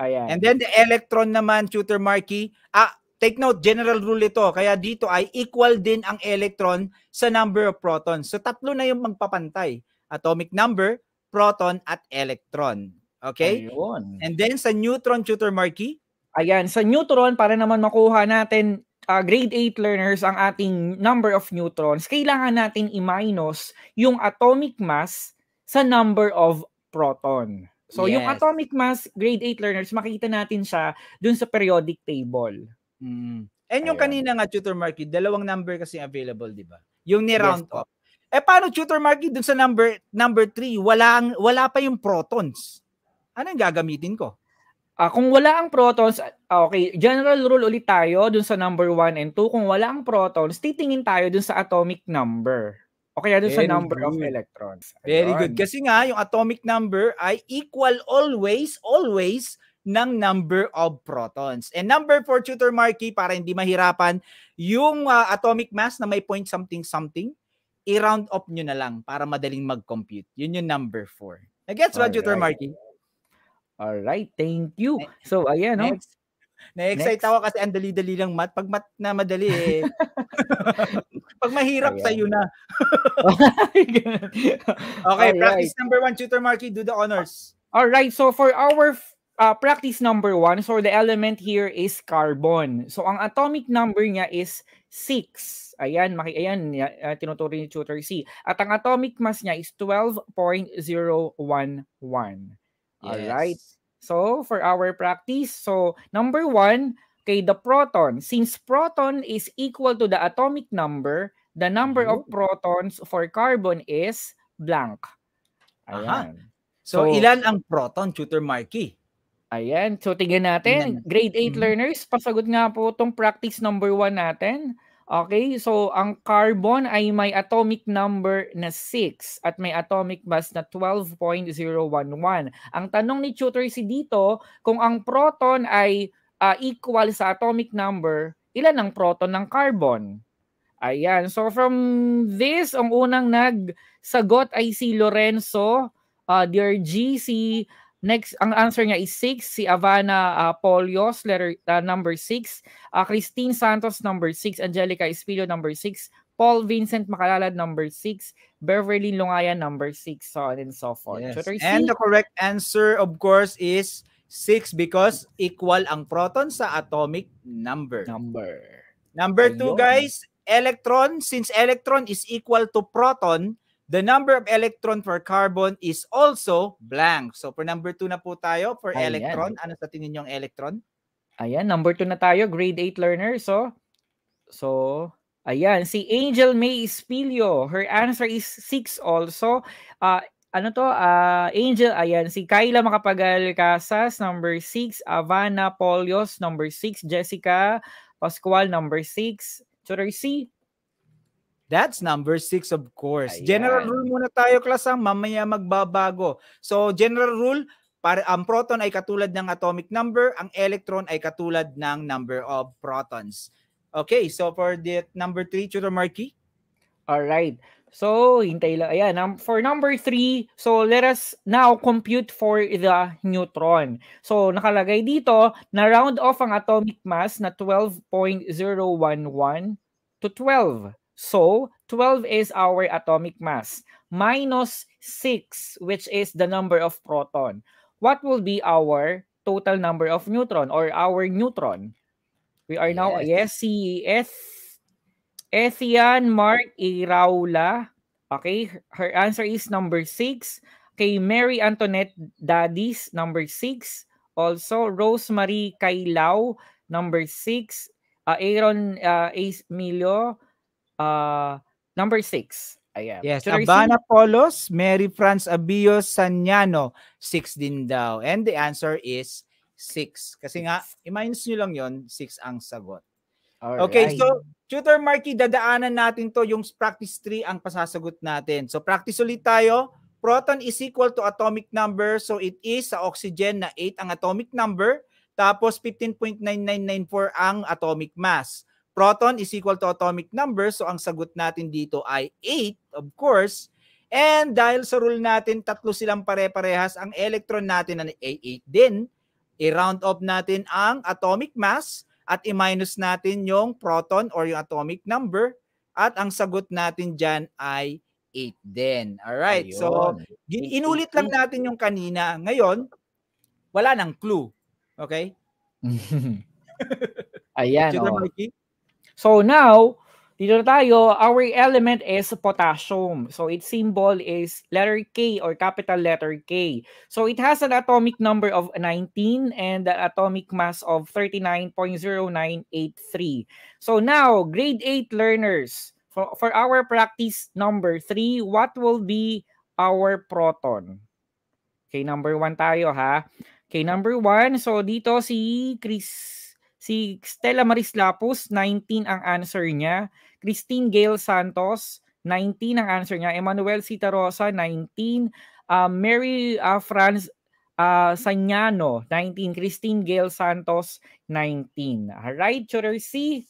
Ayan. And then the electron naman, tutor Marky. Ah, take note, general rule ito. Kaya dito ay equal din ang electron sa number of protons. So tatlo na yung magpapantay. Atomic number, proton at electron. Okay? Ayun. And then sa neutron, tutor Marky. Ayan, sa neutron, para naman makuha natin uh, grade 8 learners ang ating number of neutrons, kailangan natin i-minus yung atomic mass sa number of proton. So yes. yung atomic mass grade 8 learners, makikita natin siya dun sa periodic table. Mm. And yung Ayun. kanina nga tutor market, dalawang number kasi available, di ba? Yung ni round yes, up. Eh paano tutor market dun sa number number 3, wala ang wala pa yung protons. Ano yung gagamitin ko? Uh, kung wala ang protons, ah, okay, general rule ulit tayo dun sa number 1 and 2. Kung wala ang protons, titingin tayo dun sa atomic number. O kaya doon sa number good. of electrons. Ayun. Very good. Kasi nga, yung atomic number ay equal always, always, ng number of protons. And number for Tutor Marky, para hindi mahirapan, yung uh, atomic mass na may point something something, i-round off nyo na lang para madaling mag-compute. Yun yung number 4. gets ba, Tutor Marky? All right, thank you. So, ayan, no? Next. Na-excite ako kasi ang dali-dali lang mat. Pag mat na madali eh. Pag mahirap Ayan. sa'yo na. okay, Alright. practice number one, Tutor Marky, do the honors. All right, so for our uh, practice number one, so the element here is carbon. So ang atomic number niya is 6. Ayan, maki, ayan uh, tinuturo ni Tutor C. At ang atomic mass niya is 12.011. Yes. All right. So, for our practice, so number one, kay the proton. Since proton is equal to the atomic number, the number mm -hmm. of mm-hmm. protons for carbon is blank. Ayan. So, so, ilan ang proton, Tutor Marky? Ayan. So, tingnan natin. Grade 8 mm -hmm. learners, pasagot nga po itong practice number 1 natin. Okay, so ang carbon ay may atomic number na 6 at may atomic mass na 12.011. Ang tanong ni Tutor si dito, kung ang proton ay uh, equal sa atomic number, ilan ang proton ng carbon? Ayan, so from this, ang unang nagsagot ay si Lorenzo, uh, dear G, si Next, ang answer niya is 6. Si Avana uh, ah, Polios, letter, uh, number 6. Uh, ah, Christine Santos, number 6. Angelica Espilio, number 6. Paul Vincent Macalalad, number 6. Beverly Lungaya, number 6. So on and so forth. Yes. So, and the correct answer, of course, is 6 because equal ang proton sa atomic number. Number. Number 2, guys, electron, since electron is equal to proton, The number of electron for carbon is also blank. So for number 2 na po tayo for Ayan. electron. Ano sa tingin niyo ang electron? Ayan, number 2 na tayo, grade 8 learner. So So ayan, si Angel May Espilio, her answer is 6 also. Uh, ano to, uh, Angel, ayan, si Kayla Makapagal Casas, number 6, Avana Polios, number 6, Jessica Pascual, number 6, C, That's number six, of course. Ayan. General rule muna tayo, klasang mamaya magbabago. So, general rule, para ang proton ay katulad ng atomic number, ang electron ay katulad ng number of protons. Okay, so for the number three, Tutor Marky? All right. So, hintay lang. Ayan, um, for number 3, so let us now compute for the neutron. So, nakalagay dito, na round off ang atomic mass na 12.011 to 12. So, 12 is our atomic mass minus 6, which is the number of proton. What will be our total number of neutron or our neutron? We are now, yes, yes si Eth, Ethian Mark Iraula. Okay, her answer is number 6. Kay Mary Antoinette Dadis, number 6. Also, Rosemary Kailaw, number 6. Uh, Aaron uh, Ace Milo, Ah, number six. Ayan. Yes, Should Abana Polos, Mary France Abio Sanyano. Six din daw. And the answer is six. Kasi nga, i-minus nyo lang yon six ang sagot. All okay, so Tutor Marky, dadaanan natin to yung practice 3 ang pasasagot natin. So practice ulit tayo. Proton is equal to atomic number. So it is sa oxygen na 8 ang atomic number. Tapos 15.9994 ang atomic mass. Proton is equal to atomic number. So, ang sagot natin dito ay 8, of course. And dahil sa rule natin, tatlo silang pare-parehas. Ang electron natin na ay 8 din. I-round off natin ang atomic mass at i-minus natin yung proton or yung atomic number. At ang sagot natin dyan ay 8 din. Alright, Ayun. so inulit lang natin yung kanina. Ngayon, wala nang clue. Okay? Ayan. Tutor, oh. So now, dito tayo, our element is potassium. So its symbol is letter K or capital letter K. So it has an atomic number of 19 and an atomic mass of 39.0983. So now, grade 8 learners, for, for our practice number 3, what will be our proton? Okay, number 1 tayo ha. Okay, number 1, so dito si Chris Si Stella Maris Lapus, 19 ang answer niya. Christine Gail Santos, 19 ang answer niya. Emmanuel Citarosa, 19. Uh, ah, Mary uh, Franz uh, ah, Sanyano, 19. Christine Gail Santos, 19. Alright, Churer C.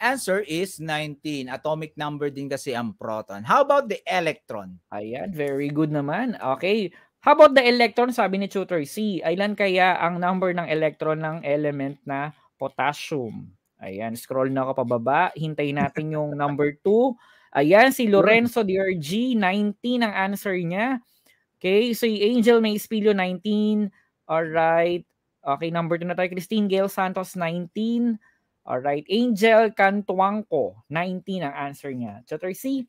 Answer is 19. Atomic number din kasi ang proton. How about the electron? Ayan, very good naman. Okay, How about the electron? Sabi ni Tutor C, ilan kaya ang number ng electron ng element na potassium? Ayan, scroll na ako pababa. Hintayin natin yung number 2. Ayan, si Lorenzo DRG, 19 ang answer niya. Okay, so yung Angel May Espilio, 19. Alright. Okay, number 2 na tayo. Christine Gale Santos, 19. Alright, Angel Cantuanco, 19 ang answer niya. Tutor C,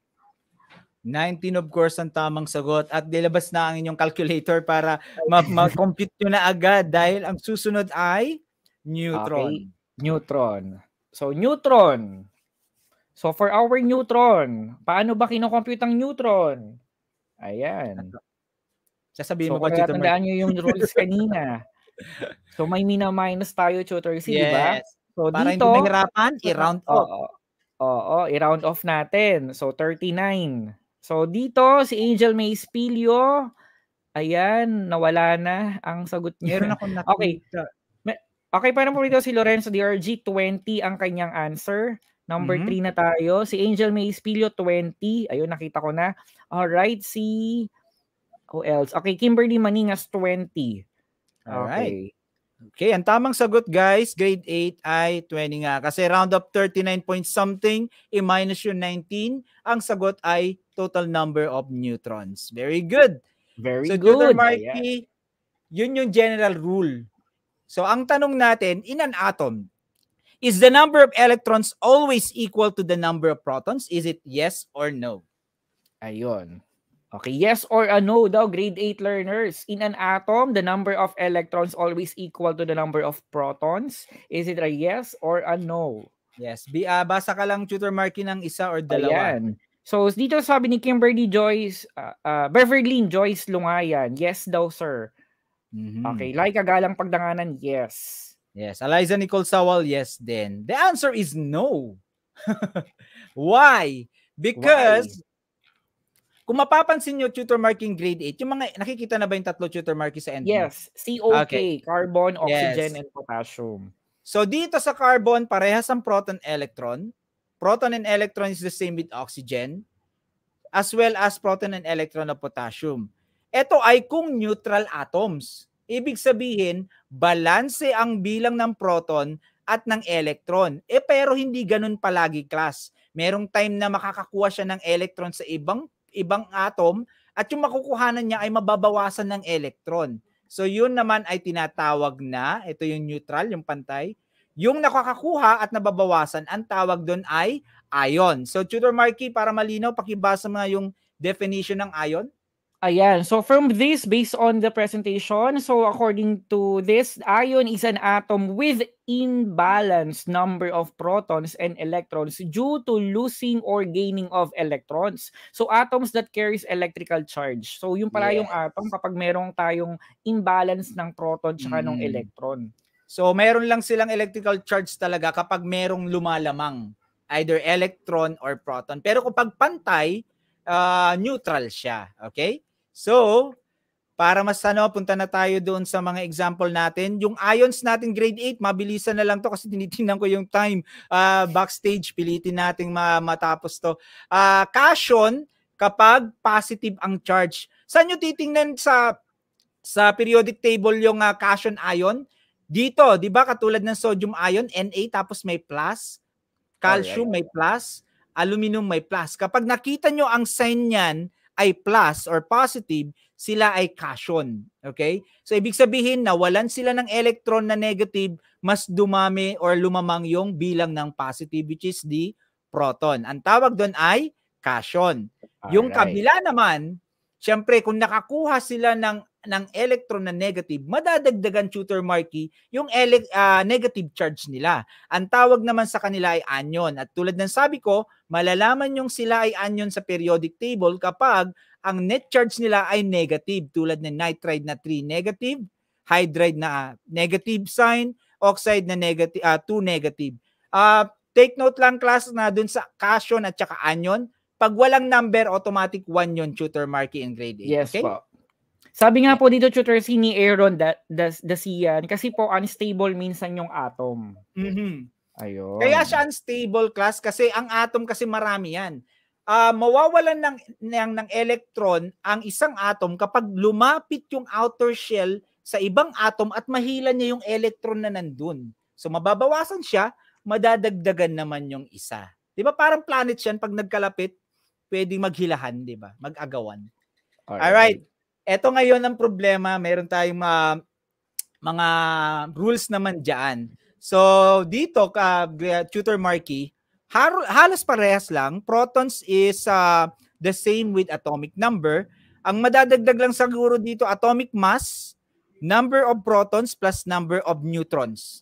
19 of course ang tamang sagot at dilabas na ang inyong calculator para ma-compute ma- nyo na agad dahil ang susunod ay neutron. Okay. Neutron. So neutron. So for our neutron, paano ba kinocompute ang neutron? Ayan. Sasabihin so, mo pa tutor. Tandaan nyo yung rules kanina. So may mina minus tayo tutor C, yes. di ba? So para dito, hindi nahirapan, i-round off. Oo, oh, oh, oh, i-round off natin. So 39. So dito si Angel May Spilio, ayan, nawala na ang sagot niya. Meron akong nakita. Okay. Okay, parang po dito si Lorenzo DRG, 20 ang kanyang answer. Number 3 mm-hmm. na tayo. Si Angel May Espilio, 20. Ayun, nakita ko na. Alright, si... Who else? Okay, Kimberly Maningas, 20. Alright. Okay. Okay, ang tamang sagot guys, grade 8 ay 20 nga. Kasi round up 39 point something, i-minus yung 19. Ang sagot ay total number of neutrons. Very good. Very so, good. So, Marky, yeah. yun yung general rule. So, ang tanong natin, in an atom, is the number of electrons always equal to the number of protons? Is it yes or no? Ayun. Okay, yes or a no daw, grade 8 learners. In an atom, the number of electrons always equal to the number of protons. Is it a yes or a no? Yes. Bi, uh, basa ka lang, Tutor marking ng isa or dalawa. Ayan. So, dito sabi ni Kimberly Joyce, uh, ah, uh, ah, Beverly Joyce Lungayan, yes daw, sir. Mm-hmm. Okay, like kagalang pagdanganan, yes. Yes. Eliza Nicole Sawal, yes din. The answer is no. Why? Because... Why? Kung mapapansin nyo, tutor marking grade 8, yung mga, nakikita na ba yung tatlo tutor marking sa end? Yes, COK, okay. carbon, oxygen, yes. and potassium. So dito sa carbon, parehas ang proton, electron. Proton and electron is the same with oxygen, as well as proton and electron of potassium. Ito ay kung neutral atoms. Ibig sabihin, balanse ang bilang ng proton at ng electron. Eh pero hindi ganun palagi class. Merong time na makakakuha siya ng electron sa ibang ibang atom at yung makukuhanan niya ay mababawasan ng electron. So yun naman ay tinatawag na, ito yung neutral, yung pantay. Yung nakakakuha at nababawasan, ang tawag doon ay ion. So Tutor Marky, para malinaw, pakibasa mga yung definition ng ion. Ayan. So from this, based on the presentation, so according to this, ion is an atom with imbalanced number of protons and electrons due to losing or gaining of electrons. So atoms that carries electrical charge. So yung pala yes. yung atom kapag merong tayong imbalance ng proton tsaka mm. ng electron. So meron lang silang electrical charge talaga kapag merong lumalamang either electron or proton. Pero kapag pantay, uh, ah, neutral siya. Okay? So, para mas ano, punta na tayo doon sa mga example natin. Yung ions natin grade 8, mabilisan na lang to kasi tinitingnan ko yung time uh, backstage. Pilitin nating matapos to. Uh, ah, cation, kapag positive ang charge. Saan nyo titingnan sa sa periodic table yung uh, ah, cation ion? Dito, di ba katulad ng sodium ion, Na tapos may plus, calcium oh, yeah. may plus, aluminum may plus. Kapag nakita nyo ang sign niyan, ay plus or positive, sila ay cation. Okay? So ibig sabihin na walan sila ng electron na negative, mas dumami or lumamang yung bilang ng positive which is the proton. Ang tawag doon ay cation. Yung kabila naman, syempre kung nakakuha sila ng ng electron na negative, madadagdagan tutor Marky yung ele- uh, negative charge nila. Ang tawag naman sa kanila ay anion. At tulad ng sabi ko, malalaman yung sila ay anion sa periodic table kapag ang net charge nila ay negative tulad ng nitride na 3 negative, hydride na ah, negative sign, oxide na negative uh, ah, 2 negative. Uh, take note lang class na dun sa cation at saka anion, pag walang number, automatic 1 yun, tutor Marky in grade 8. Yes okay? po. Sabi nga po dito, tutor si ni Aaron, da, da, da siyan, kasi po unstable minsan yung atom. Mm-hmm. Ayun. Kaya siya unstable class kasi ang atom kasi marami yan. Uh, mawawalan ng, ng, ng electron ang isang atom kapag lumapit yung outer shell sa ibang atom at mahila niya yung electron na nandun. So mababawasan siya, madadagdagan naman yung isa. 'Di ba? Parang planet 'yan pag nagkalapit, pwedeng maghilahan, 'di ba? Mag-agawan. All right. Ito ngayon ang problema, meron tayong uh, mga rules naman diyan. So dito ka tutor Marky, halos parehas lang. Protons is uh, the same with atomic number. Ang madadagdag lang siguro dito atomic mass, number of protons plus number of neutrons.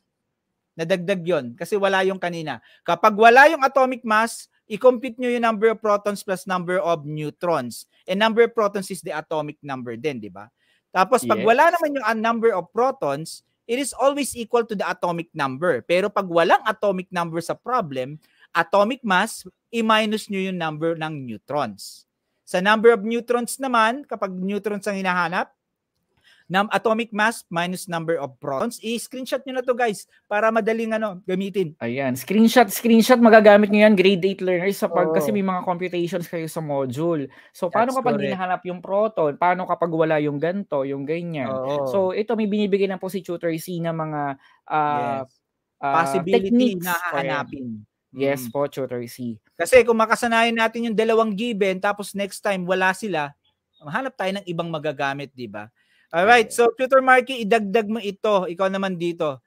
Nadagdag 'yon kasi wala yung kanina. Kapag wala yung atomic mass, i-compute nyo yung number of protons plus number of neutrons. And number of protons is the atomic number din, di ba? Tapos pag yes. wala naman yung number of protons, it is always equal to the atomic number. Pero pag walang atomic number sa problem, atomic mass, i-minus nyo yung number ng neutrons. Sa number of neutrons naman, kapag neutrons ang hinahanap, Num, atomic mass minus number of protons. I-screenshot nyo na to guys para madaling ano, gamitin. Ayan, screenshot, screenshot, magagamit nyo yan grade 8 learners sa pag, oh. kasi may mga computations kayo sa module. So, paano That's kapag hinahanap yung proton? Paano kapag wala yung ganto, yung ganyan? Oh. So, ito may binibigay na po si Tutor C na mga uh, yes. Ah, possibility techniques na hahanapin. Mm. Yes po, Tutor C. Kasi kung makasanayan natin yung dalawang given, tapos next time wala sila, hanap tayo ng ibang magagamit, di ba? Alright, so Tutor Marky, idagdag mo ito. Ikaw naman dito.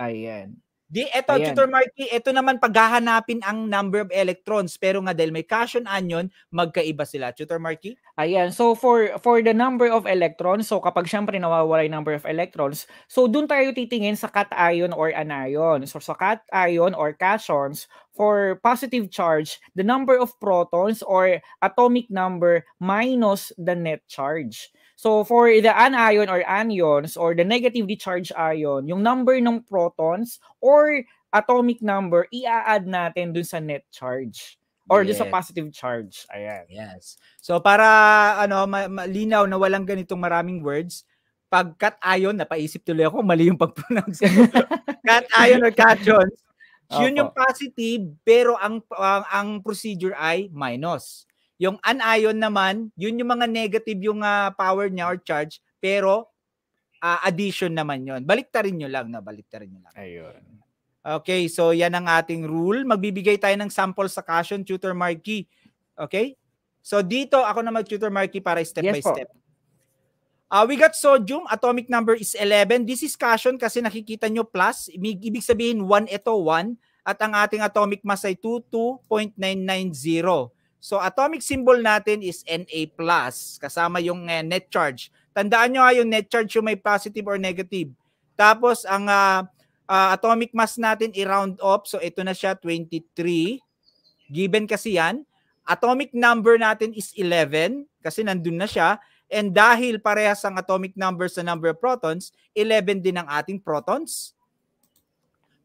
Ayan. Di, eto, Ayan. Tutor Marky, eto naman paghahanapin ang number of electrons. Pero nga dahil may cation anion, magkaiba sila. Tutor Marky? Ayan, so for for the number of electrons, so kapag syempre nawawala yung number of electrons, so doon tayo titingin sa cation or anion. So sa cation or cations, for positive charge, the number of protons or atomic number minus the net charge. So for the anion or anions or the negatively charged ion, yung number ng protons or atomic number, i-add natin dun sa net charge or yes. just a positive charge. Ayan. Yes. So para ano malinaw na walang ganitong maraming words, pag cation, napaisip tuloy ako, mali yung pagpronounce ko. cation or cations, yun yung positive pero ang, ang ang procedure ay minus. Yung anion naman, yun yung mga negative yung uh, power niya or charge, pero uh, addition naman yon. Baliktarin nyo lang na, baliktarin nyo lang. Ayun. Okay, so yan ang ating rule. Magbibigay tayo ng sample sa caution, tutor Marky. Okay? So dito, ako na mag-tutor Marky para step yes, by po. step. Uh, we got sodium, atomic number is 11. This is caution kasi nakikita nyo plus. Ibig sabihin 1 ito, 1. At ang ating atomic mass ay 22.990. So atomic symbol natin is Na+, kasama yung uh, net charge. Tandaan nyo ha, ah, yung net charge yung may positive or negative. Tapos ang uh, uh, atomic mass natin i-round off. So ito na siya, 23. Given kasi yan. Atomic number natin is 11 kasi nandun na siya. And dahil parehas ang atomic number sa number of protons, 11 din ang ating protons.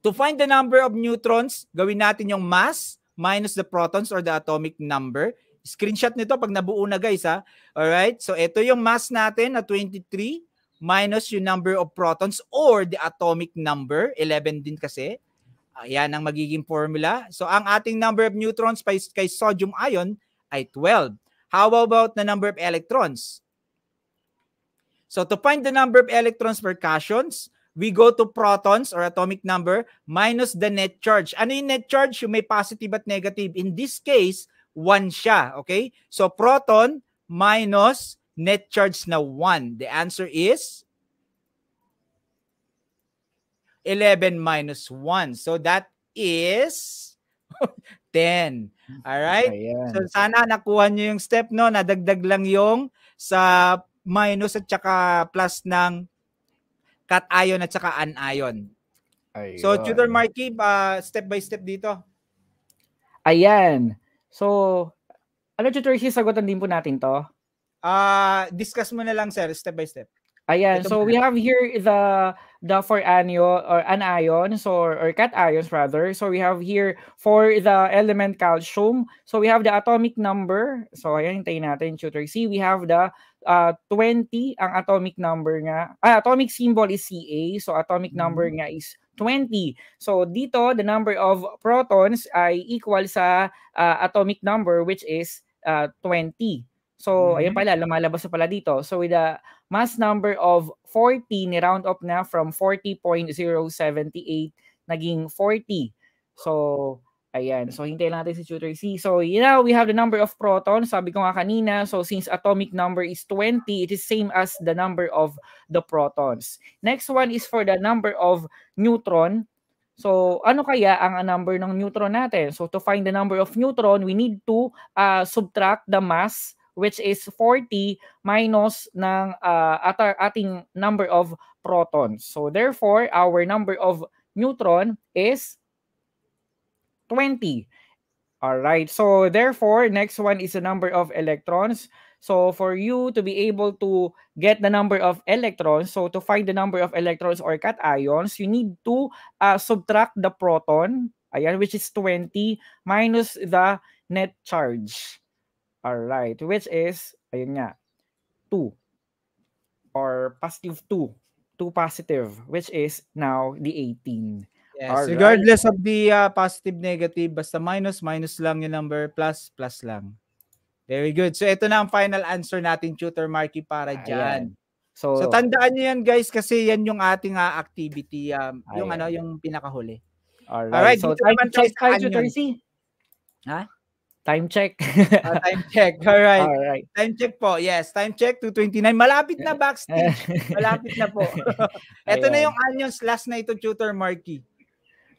To find the number of neutrons, gawin natin yung mass minus the protons or the atomic number. Screenshot nito pag nabuo na guys ha. Alright, so ito yung mass natin na 23 minus yung number of protons or the atomic number, 11 din kasi. Ayan ang magiging formula. So ang ating number of neutrons by, kay sodium ion ay 12. How about the number of electrons? So to find the number of electrons per cations, we go to protons or atomic number minus the net charge. Ano yung net charge? Yung may positive at negative. In this case, 1 siya. Okay? So, proton minus net charge na 1. The answer is 11 minus 1. So, that is 10. Alright? Ayan. So, sana nakuha nyo yung step, no? Nadagdag lang yung sa minus at saka plus ng cation at saka anion. Ayun. So Tudor Marky, uh, step by step dito. Ayan. So, ano Tutor, sagutan din po natin to? Uh, discuss mo na lang sir, step by step. Ayan, so we have here the the for anion or anions or, or cations rather. So we have here for the element calcium. So we have the atomic number. So ayan, hintayin natin, tutor See, We have the uh, 20, ang atomic number nga. Ah, atomic symbol is Ca. So atomic mm-hmm. number nga is 20. So dito, the number of protons ay equal sa uh, atomic number which is uh, 20. So, mm-hmm. ayun pala, lumalabas pala dito. So, with the... mass number of 40, ni-round up na from 40.078 naging 40. So, ayan. So, hintayin natin si Tutor C. So, you know, we have the number of protons. Sabi ko nga kanina, so since atomic number is 20, it is same as the number of the protons. Next one is for the number of neutron. So, ano kaya ang number ng neutron natin? So, to find the number of neutron, we need to uh, subtract the mass which is 40 minus ng uh, ating number of protons. So therefore, our number of neutron is 20. All right. So therefore, next one is the number of electrons. So for you to be able to get the number of electrons, so to find the number of electrons or cations, you need to uh, subtract the proton, ayan, which is 20, minus the net charge. Alright, which is, ayun nga, 2 or positive 2. 2 positive, which is now the 18. Yes, All regardless of the uh, positive, negative, basta minus, minus lang yung number, plus, plus lang. Very good. So ito na ang final answer natin, Tutor Marky, para Ayan. So, so tandaan nyo yan guys kasi yan yung ating uh, activity, um, ayan. yung ano, yung pinakahuli. Alright. Alright so, dito naman tayo sa Ha? Time check. uh, time check. All right. All right. Time check po. Yes, time check 229. Malapit na backstage. Malapit na po. Ito na yung onions last na ito tutor Marky.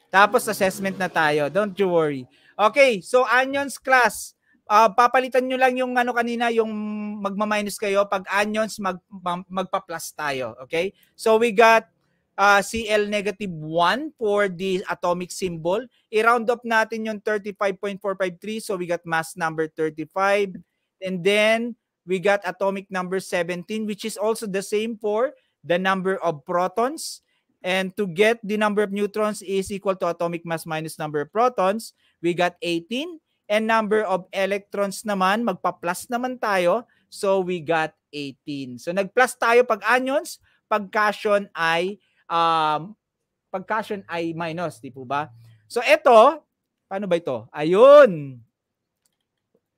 Tapos assessment na tayo. Don't you worry. Okay, so onions class. Uh, papalitan nyo lang yung ano kanina, yung magma-minus kayo. Pag onions, mag, magpa-plus tayo. Okay? So we got uh, ah, CL negative 1 for the atomic symbol. I-round up natin yung 35.453. So we got mass number 35. And then we got atomic number 17, which is also the same for the number of protons. And to get the number of neutrons is equal to atomic mass minus number of protons. We got 18. And number of electrons naman, magpa-plus naman tayo. So we got 18. So nag-plus tayo pag anions, pag cation ay um, pag caution ay minus, di po ba? So ito, paano ba ito? Ayun!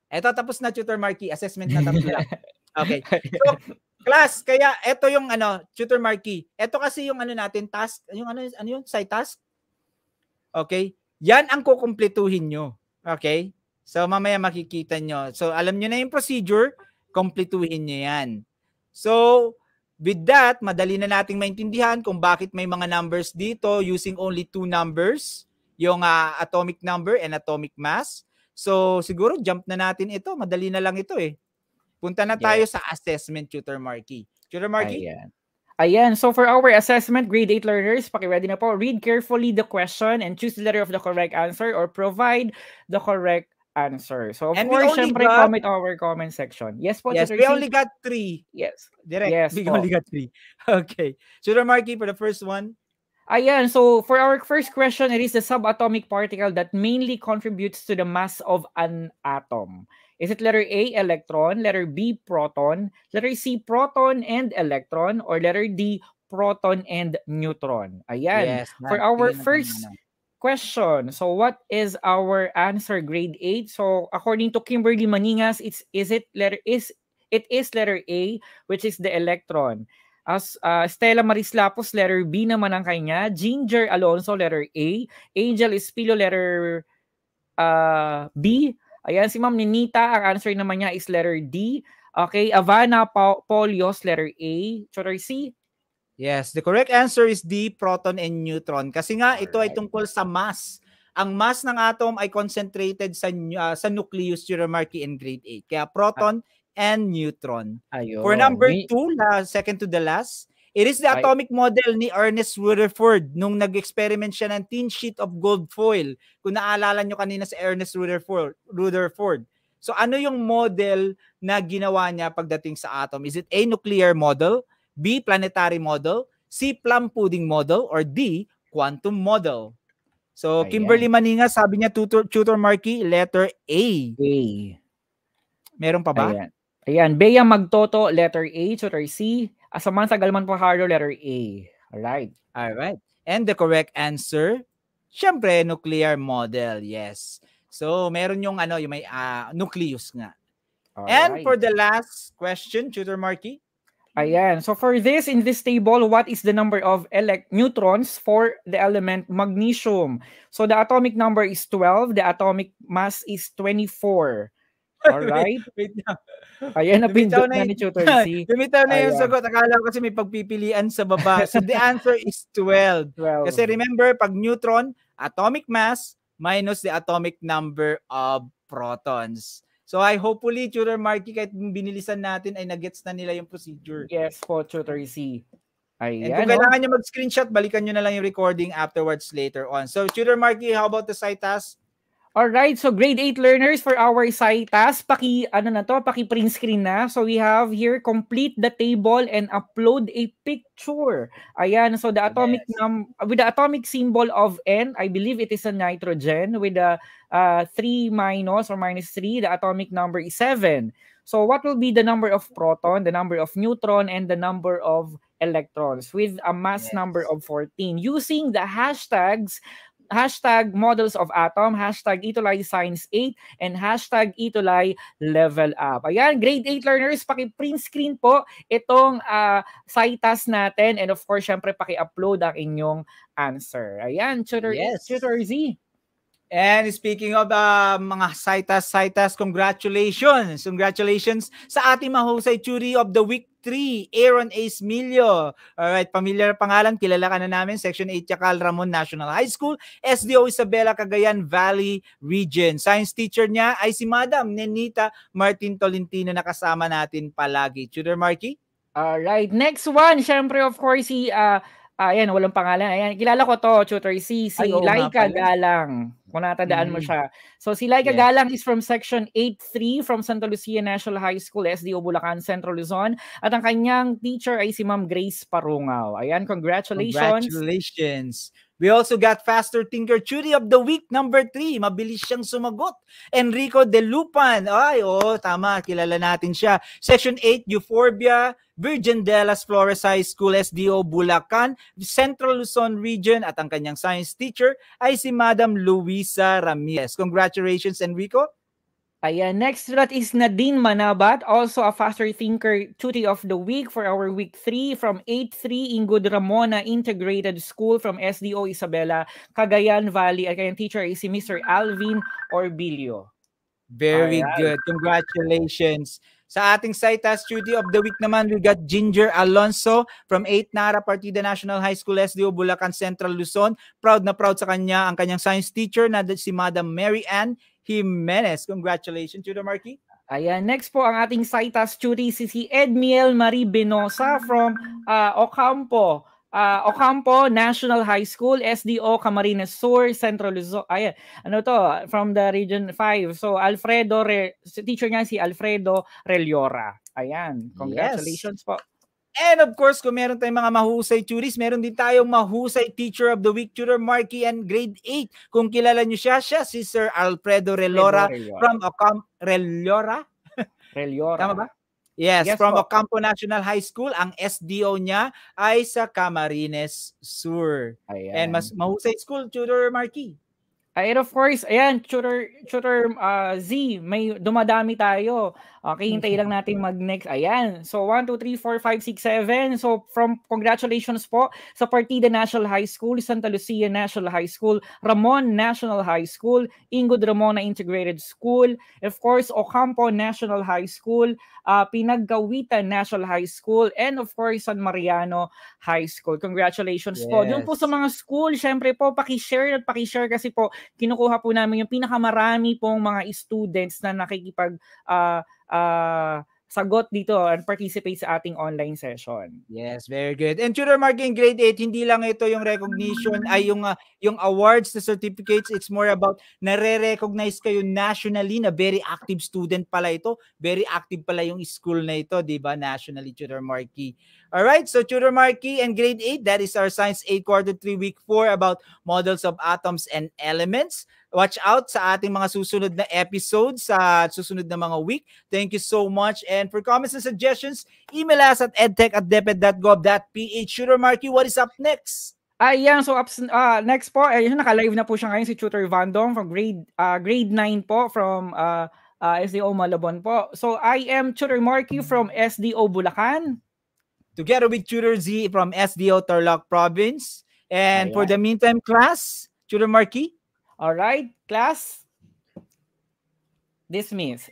Ito tapos na tutor marquee, assessment na tapos na. Okay. So, class, kaya ito yung ano, tutor marquee. Ito kasi yung ano natin, task, yung ano, ano yun, side task? Okay? Yan ang kukumpletuhin nyo. Okay? So, mamaya makikita nyo. So, alam nyo na yung procedure, kumpletuhin nyo yan. So, With that, madali na nating maintindihan kung bakit may mga numbers dito using only two numbers, yung uh, atomic number and atomic mass. So siguro jump na natin ito, madali na lang ito eh. Punta na tayo yeah. sa assessment, Tutor Marky. Tutor Marky? Ayan. Ayan, so for our assessment, grade 8 learners, paki-ready na po. Read carefully the question and choose the letter of the correct answer or provide the correct answer. So, of and course, syempre, got... comment our comment section. Yes po, Yes, we see? only got three. Yes. Direct. Yes we po. only got three. Okay. Shooter Marky, for the first one. Ayan, so for our first question, it is a subatomic particle that mainly contributes to the mass of an atom. Is it letter A, electron, letter B, proton, letter C, proton and electron, or letter D, proton and neutron? Ayan. Yes, for our first question. So what is our answer grade 8? So according to Kimberly Maningas, it's is it letter is it is letter A which is the electron. As uh, Stella Maris Lapos, letter B naman ang kanya. Ginger Alonso, letter A. Angel Espilo, letter uh, B. Ayan, si Ma'am Ninita, ang answer naman niya is letter D. Okay, Avana Polios, letter A. Chotter C, Yes, the correct answer is D, proton and neutron. Kasi nga ito Alright. ay tungkol sa mass. Ang mass ng atom ay concentrated sa uh, sa nucleus during Markey in grade 8. Kaya proton and neutron. Ayun. For number 2, la second to the last, it is the atomic model ni Ernest Rutherford nung nag-experiment siya ng thin sheet of gold foil. Kung naalala nyo kanina si Ernest Rutherford, Rutherford. So ano yung model na ginawa niya pagdating sa atom? Is it a nuclear model? B. Planetary model, C. Plum pudding model, or D. Quantum model. So, Ayan. Kimberly Maninga, sabi niya, tutor, tutor Marky, letter A. A. Meron pa ba? Ayan. Ayan. Bea Magtoto, letter A. Tutor C. Asaman sa Galman Pajardo, letter A. Alright. Alright. And the correct answer, syempre, nuclear model. Yes. So, meron yung ano, yung may uh, nucleus nga. Alright. And for the last question, Tutor Marky, Ayan. So for this, in this table, what is the number of neutrons for the element magnesium? So the atomic number is 12. The atomic mass is 24. Alright? wait, wait na. Ayan, napindot na, na ni Tutor C. Lumitaw na yung sagot. Akala ko kasi may pagpipilian sa baba. So the answer is 12. 12. Kasi remember, pag neutron, atomic mass minus the atomic number of protons. So I hopefully Tutor Marky kahit binilisan natin ay nagets na nila yung procedure. Yes po Tutor e C. Ayan, And kung kailangan nyo mag-screenshot, balikan nyo na lang yung recording afterwards later on. So Tutor Marky, how about the site task? All right, so grade 8 learners for our CITAS, paki ano na to, paki print screen na. So we have here complete the table and upload a picture. Ayan, so the atomic yes. num with the atomic symbol of N, I believe it is a nitrogen with a uh, 3 minus or minus 3, the atomic number is 7. So what will be the number of proton, the number of neutron and the number of electrons with a mass yes. number of 14 using the hashtags hashtag models of atom, hashtag Itulay Science 8, and hashtag Itulay Level Up. Ayan, grade 8 learners, paki-print screen po itong uh, CITAS natin and of course, syempre paki-upload ang inyong answer. Ayan, Tutor, yes. Tutor Z. And speaking of uh, mga CITAS, CITAS, congratulations! Congratulations sa ating mahusay jury of the week 3, Aaron Ace Milio. Alright, familiar pangalan, kilala ka na namin, Section 8 Chacal Ramon National High School, SDO Isabela Cagayan Valley Region. Science teacher niya ay si Madam Nenita Martin Tolentino na kasama natin palagi. Tutor Marky? Alright, next one, syempre of course si, uh, ayan, walang pangalan. Ayan, kilala ko to, Tutor, si, si Laika Galang. Kung natandaan mm. mo siya. So si Laika yeah. Galang is from section 83 from Santa Lucia National High School, SDO Bulacan, Central Luzon. At ang kanyang teacher ay si Ma'am Grace Parungaw. Ayan, congratulations. Congratulations. We also got Faster Thinker Cutie of the Week number 3. Mabilis siyang sumagot. Enrico De Lupan. Ay, oo, oh, tama. Kilala natin siya. Section 8, Euphorbia. Virgin de las Flores High School SDO Bulacan, Central Luzon Region at ang kanyang science teacher ay si Madam Luisa Ramirez. Congratulations Enrico Ayan. Next that is Nadine Manabat, also a faster thinker tutti of the week for our week 3 from 8-3 in Good Ramona Integrated School from SDO Isabela, Cagayan Valley. Again, teacher is si Mr. Alvin Orbilio. Very Ayan. good. Congratulations. Sa ating CITA Studio of the Week naman, we got Ginger Alonso from 8 Nara Partida National High School SDO Bulacan Central Luzon. Proud na proud sa kanya ang kanyang science teacher na si Madam Mary Ann Jimenez. Congratulations, Judo Marquis. Ayan, next po ang ating Saitas Churi, si si Edmiel Marie Benosa from uh, Ocampo. Uh, Ocampo National High School, SDO Camarines Sur, Central Luzon. Ayan, ano to, from the Region 5. So, Alfredo, Re- teacher niya si Alfredo Reliora. Ayan, congratulations yes. po. And of course, kung meron tayong mga mahusay turis, meron din tayong mahusay Teacher of the Week, Tutor Marky and Grade 8. Kung kilala niyo siya, siya si Sir Alfredo Relora from Ocam... Relora? Relora. Tama ba? Yes, yes from po. Ocampo National High School. Ang SDO niya ay sa Camarines Sur. Ayan. And mas mahusay school, Tutor Marky. And ah, of course, ayan, Shooter, Shooter uh, ah, Z, may dumadami tayo. Okay, hintay lang mm-hmm. natin mag-next. Ayan. So, 1, 2, 3, 4, 5, 6, 7. So, from congratulations po sa Partida National High School, Santa Lucia National High School, Ramon National High School, Ingod Ramona Integrated School, of course, Ocampo National High School, uh, Pinaggawitan National High School, and of course, San Mariano High School. Congratulations yes. po. Doon po sa mga school, syempre po, pakishare at pakishare kasi po, kinukuha po namin yung pinakamarami pong mga students na nakikipag uh, uh, sagot dito and participate sa ating online session. Yes, very good. And tutor in grade 8, hindi lang ito yung recognition ay yung uh, yung awards the certificates, it's more about nare-recognize kayo nationally na very active student pala ito, very active pala yung school na ito, 'di ba? Nationally tutor Marky. All right, so tutor marquee and grade 8, that is our science 8 quarter 3 week 4 about models of atoms and elements. Watch out sa ating mga susunod na episodes sa susunod na mga week. Thank you so much. And for comments and suggestions, email us at edtech at deped.gov.ph. Tutor Marky, what is up next? Ayan, so ups, uh, next po, ayun, eh, naka-live na po siya ngayon si Tutor Vandong from grade uh, grade 9 po from uh, ah, uh, SDO Malabon po. So I am Tutor Marky from SDO Bulacan. together with Tutor Z from SDO Tarlac Province. And Ayan. for the meantime, class, Tutor Marquis. All right, class. This means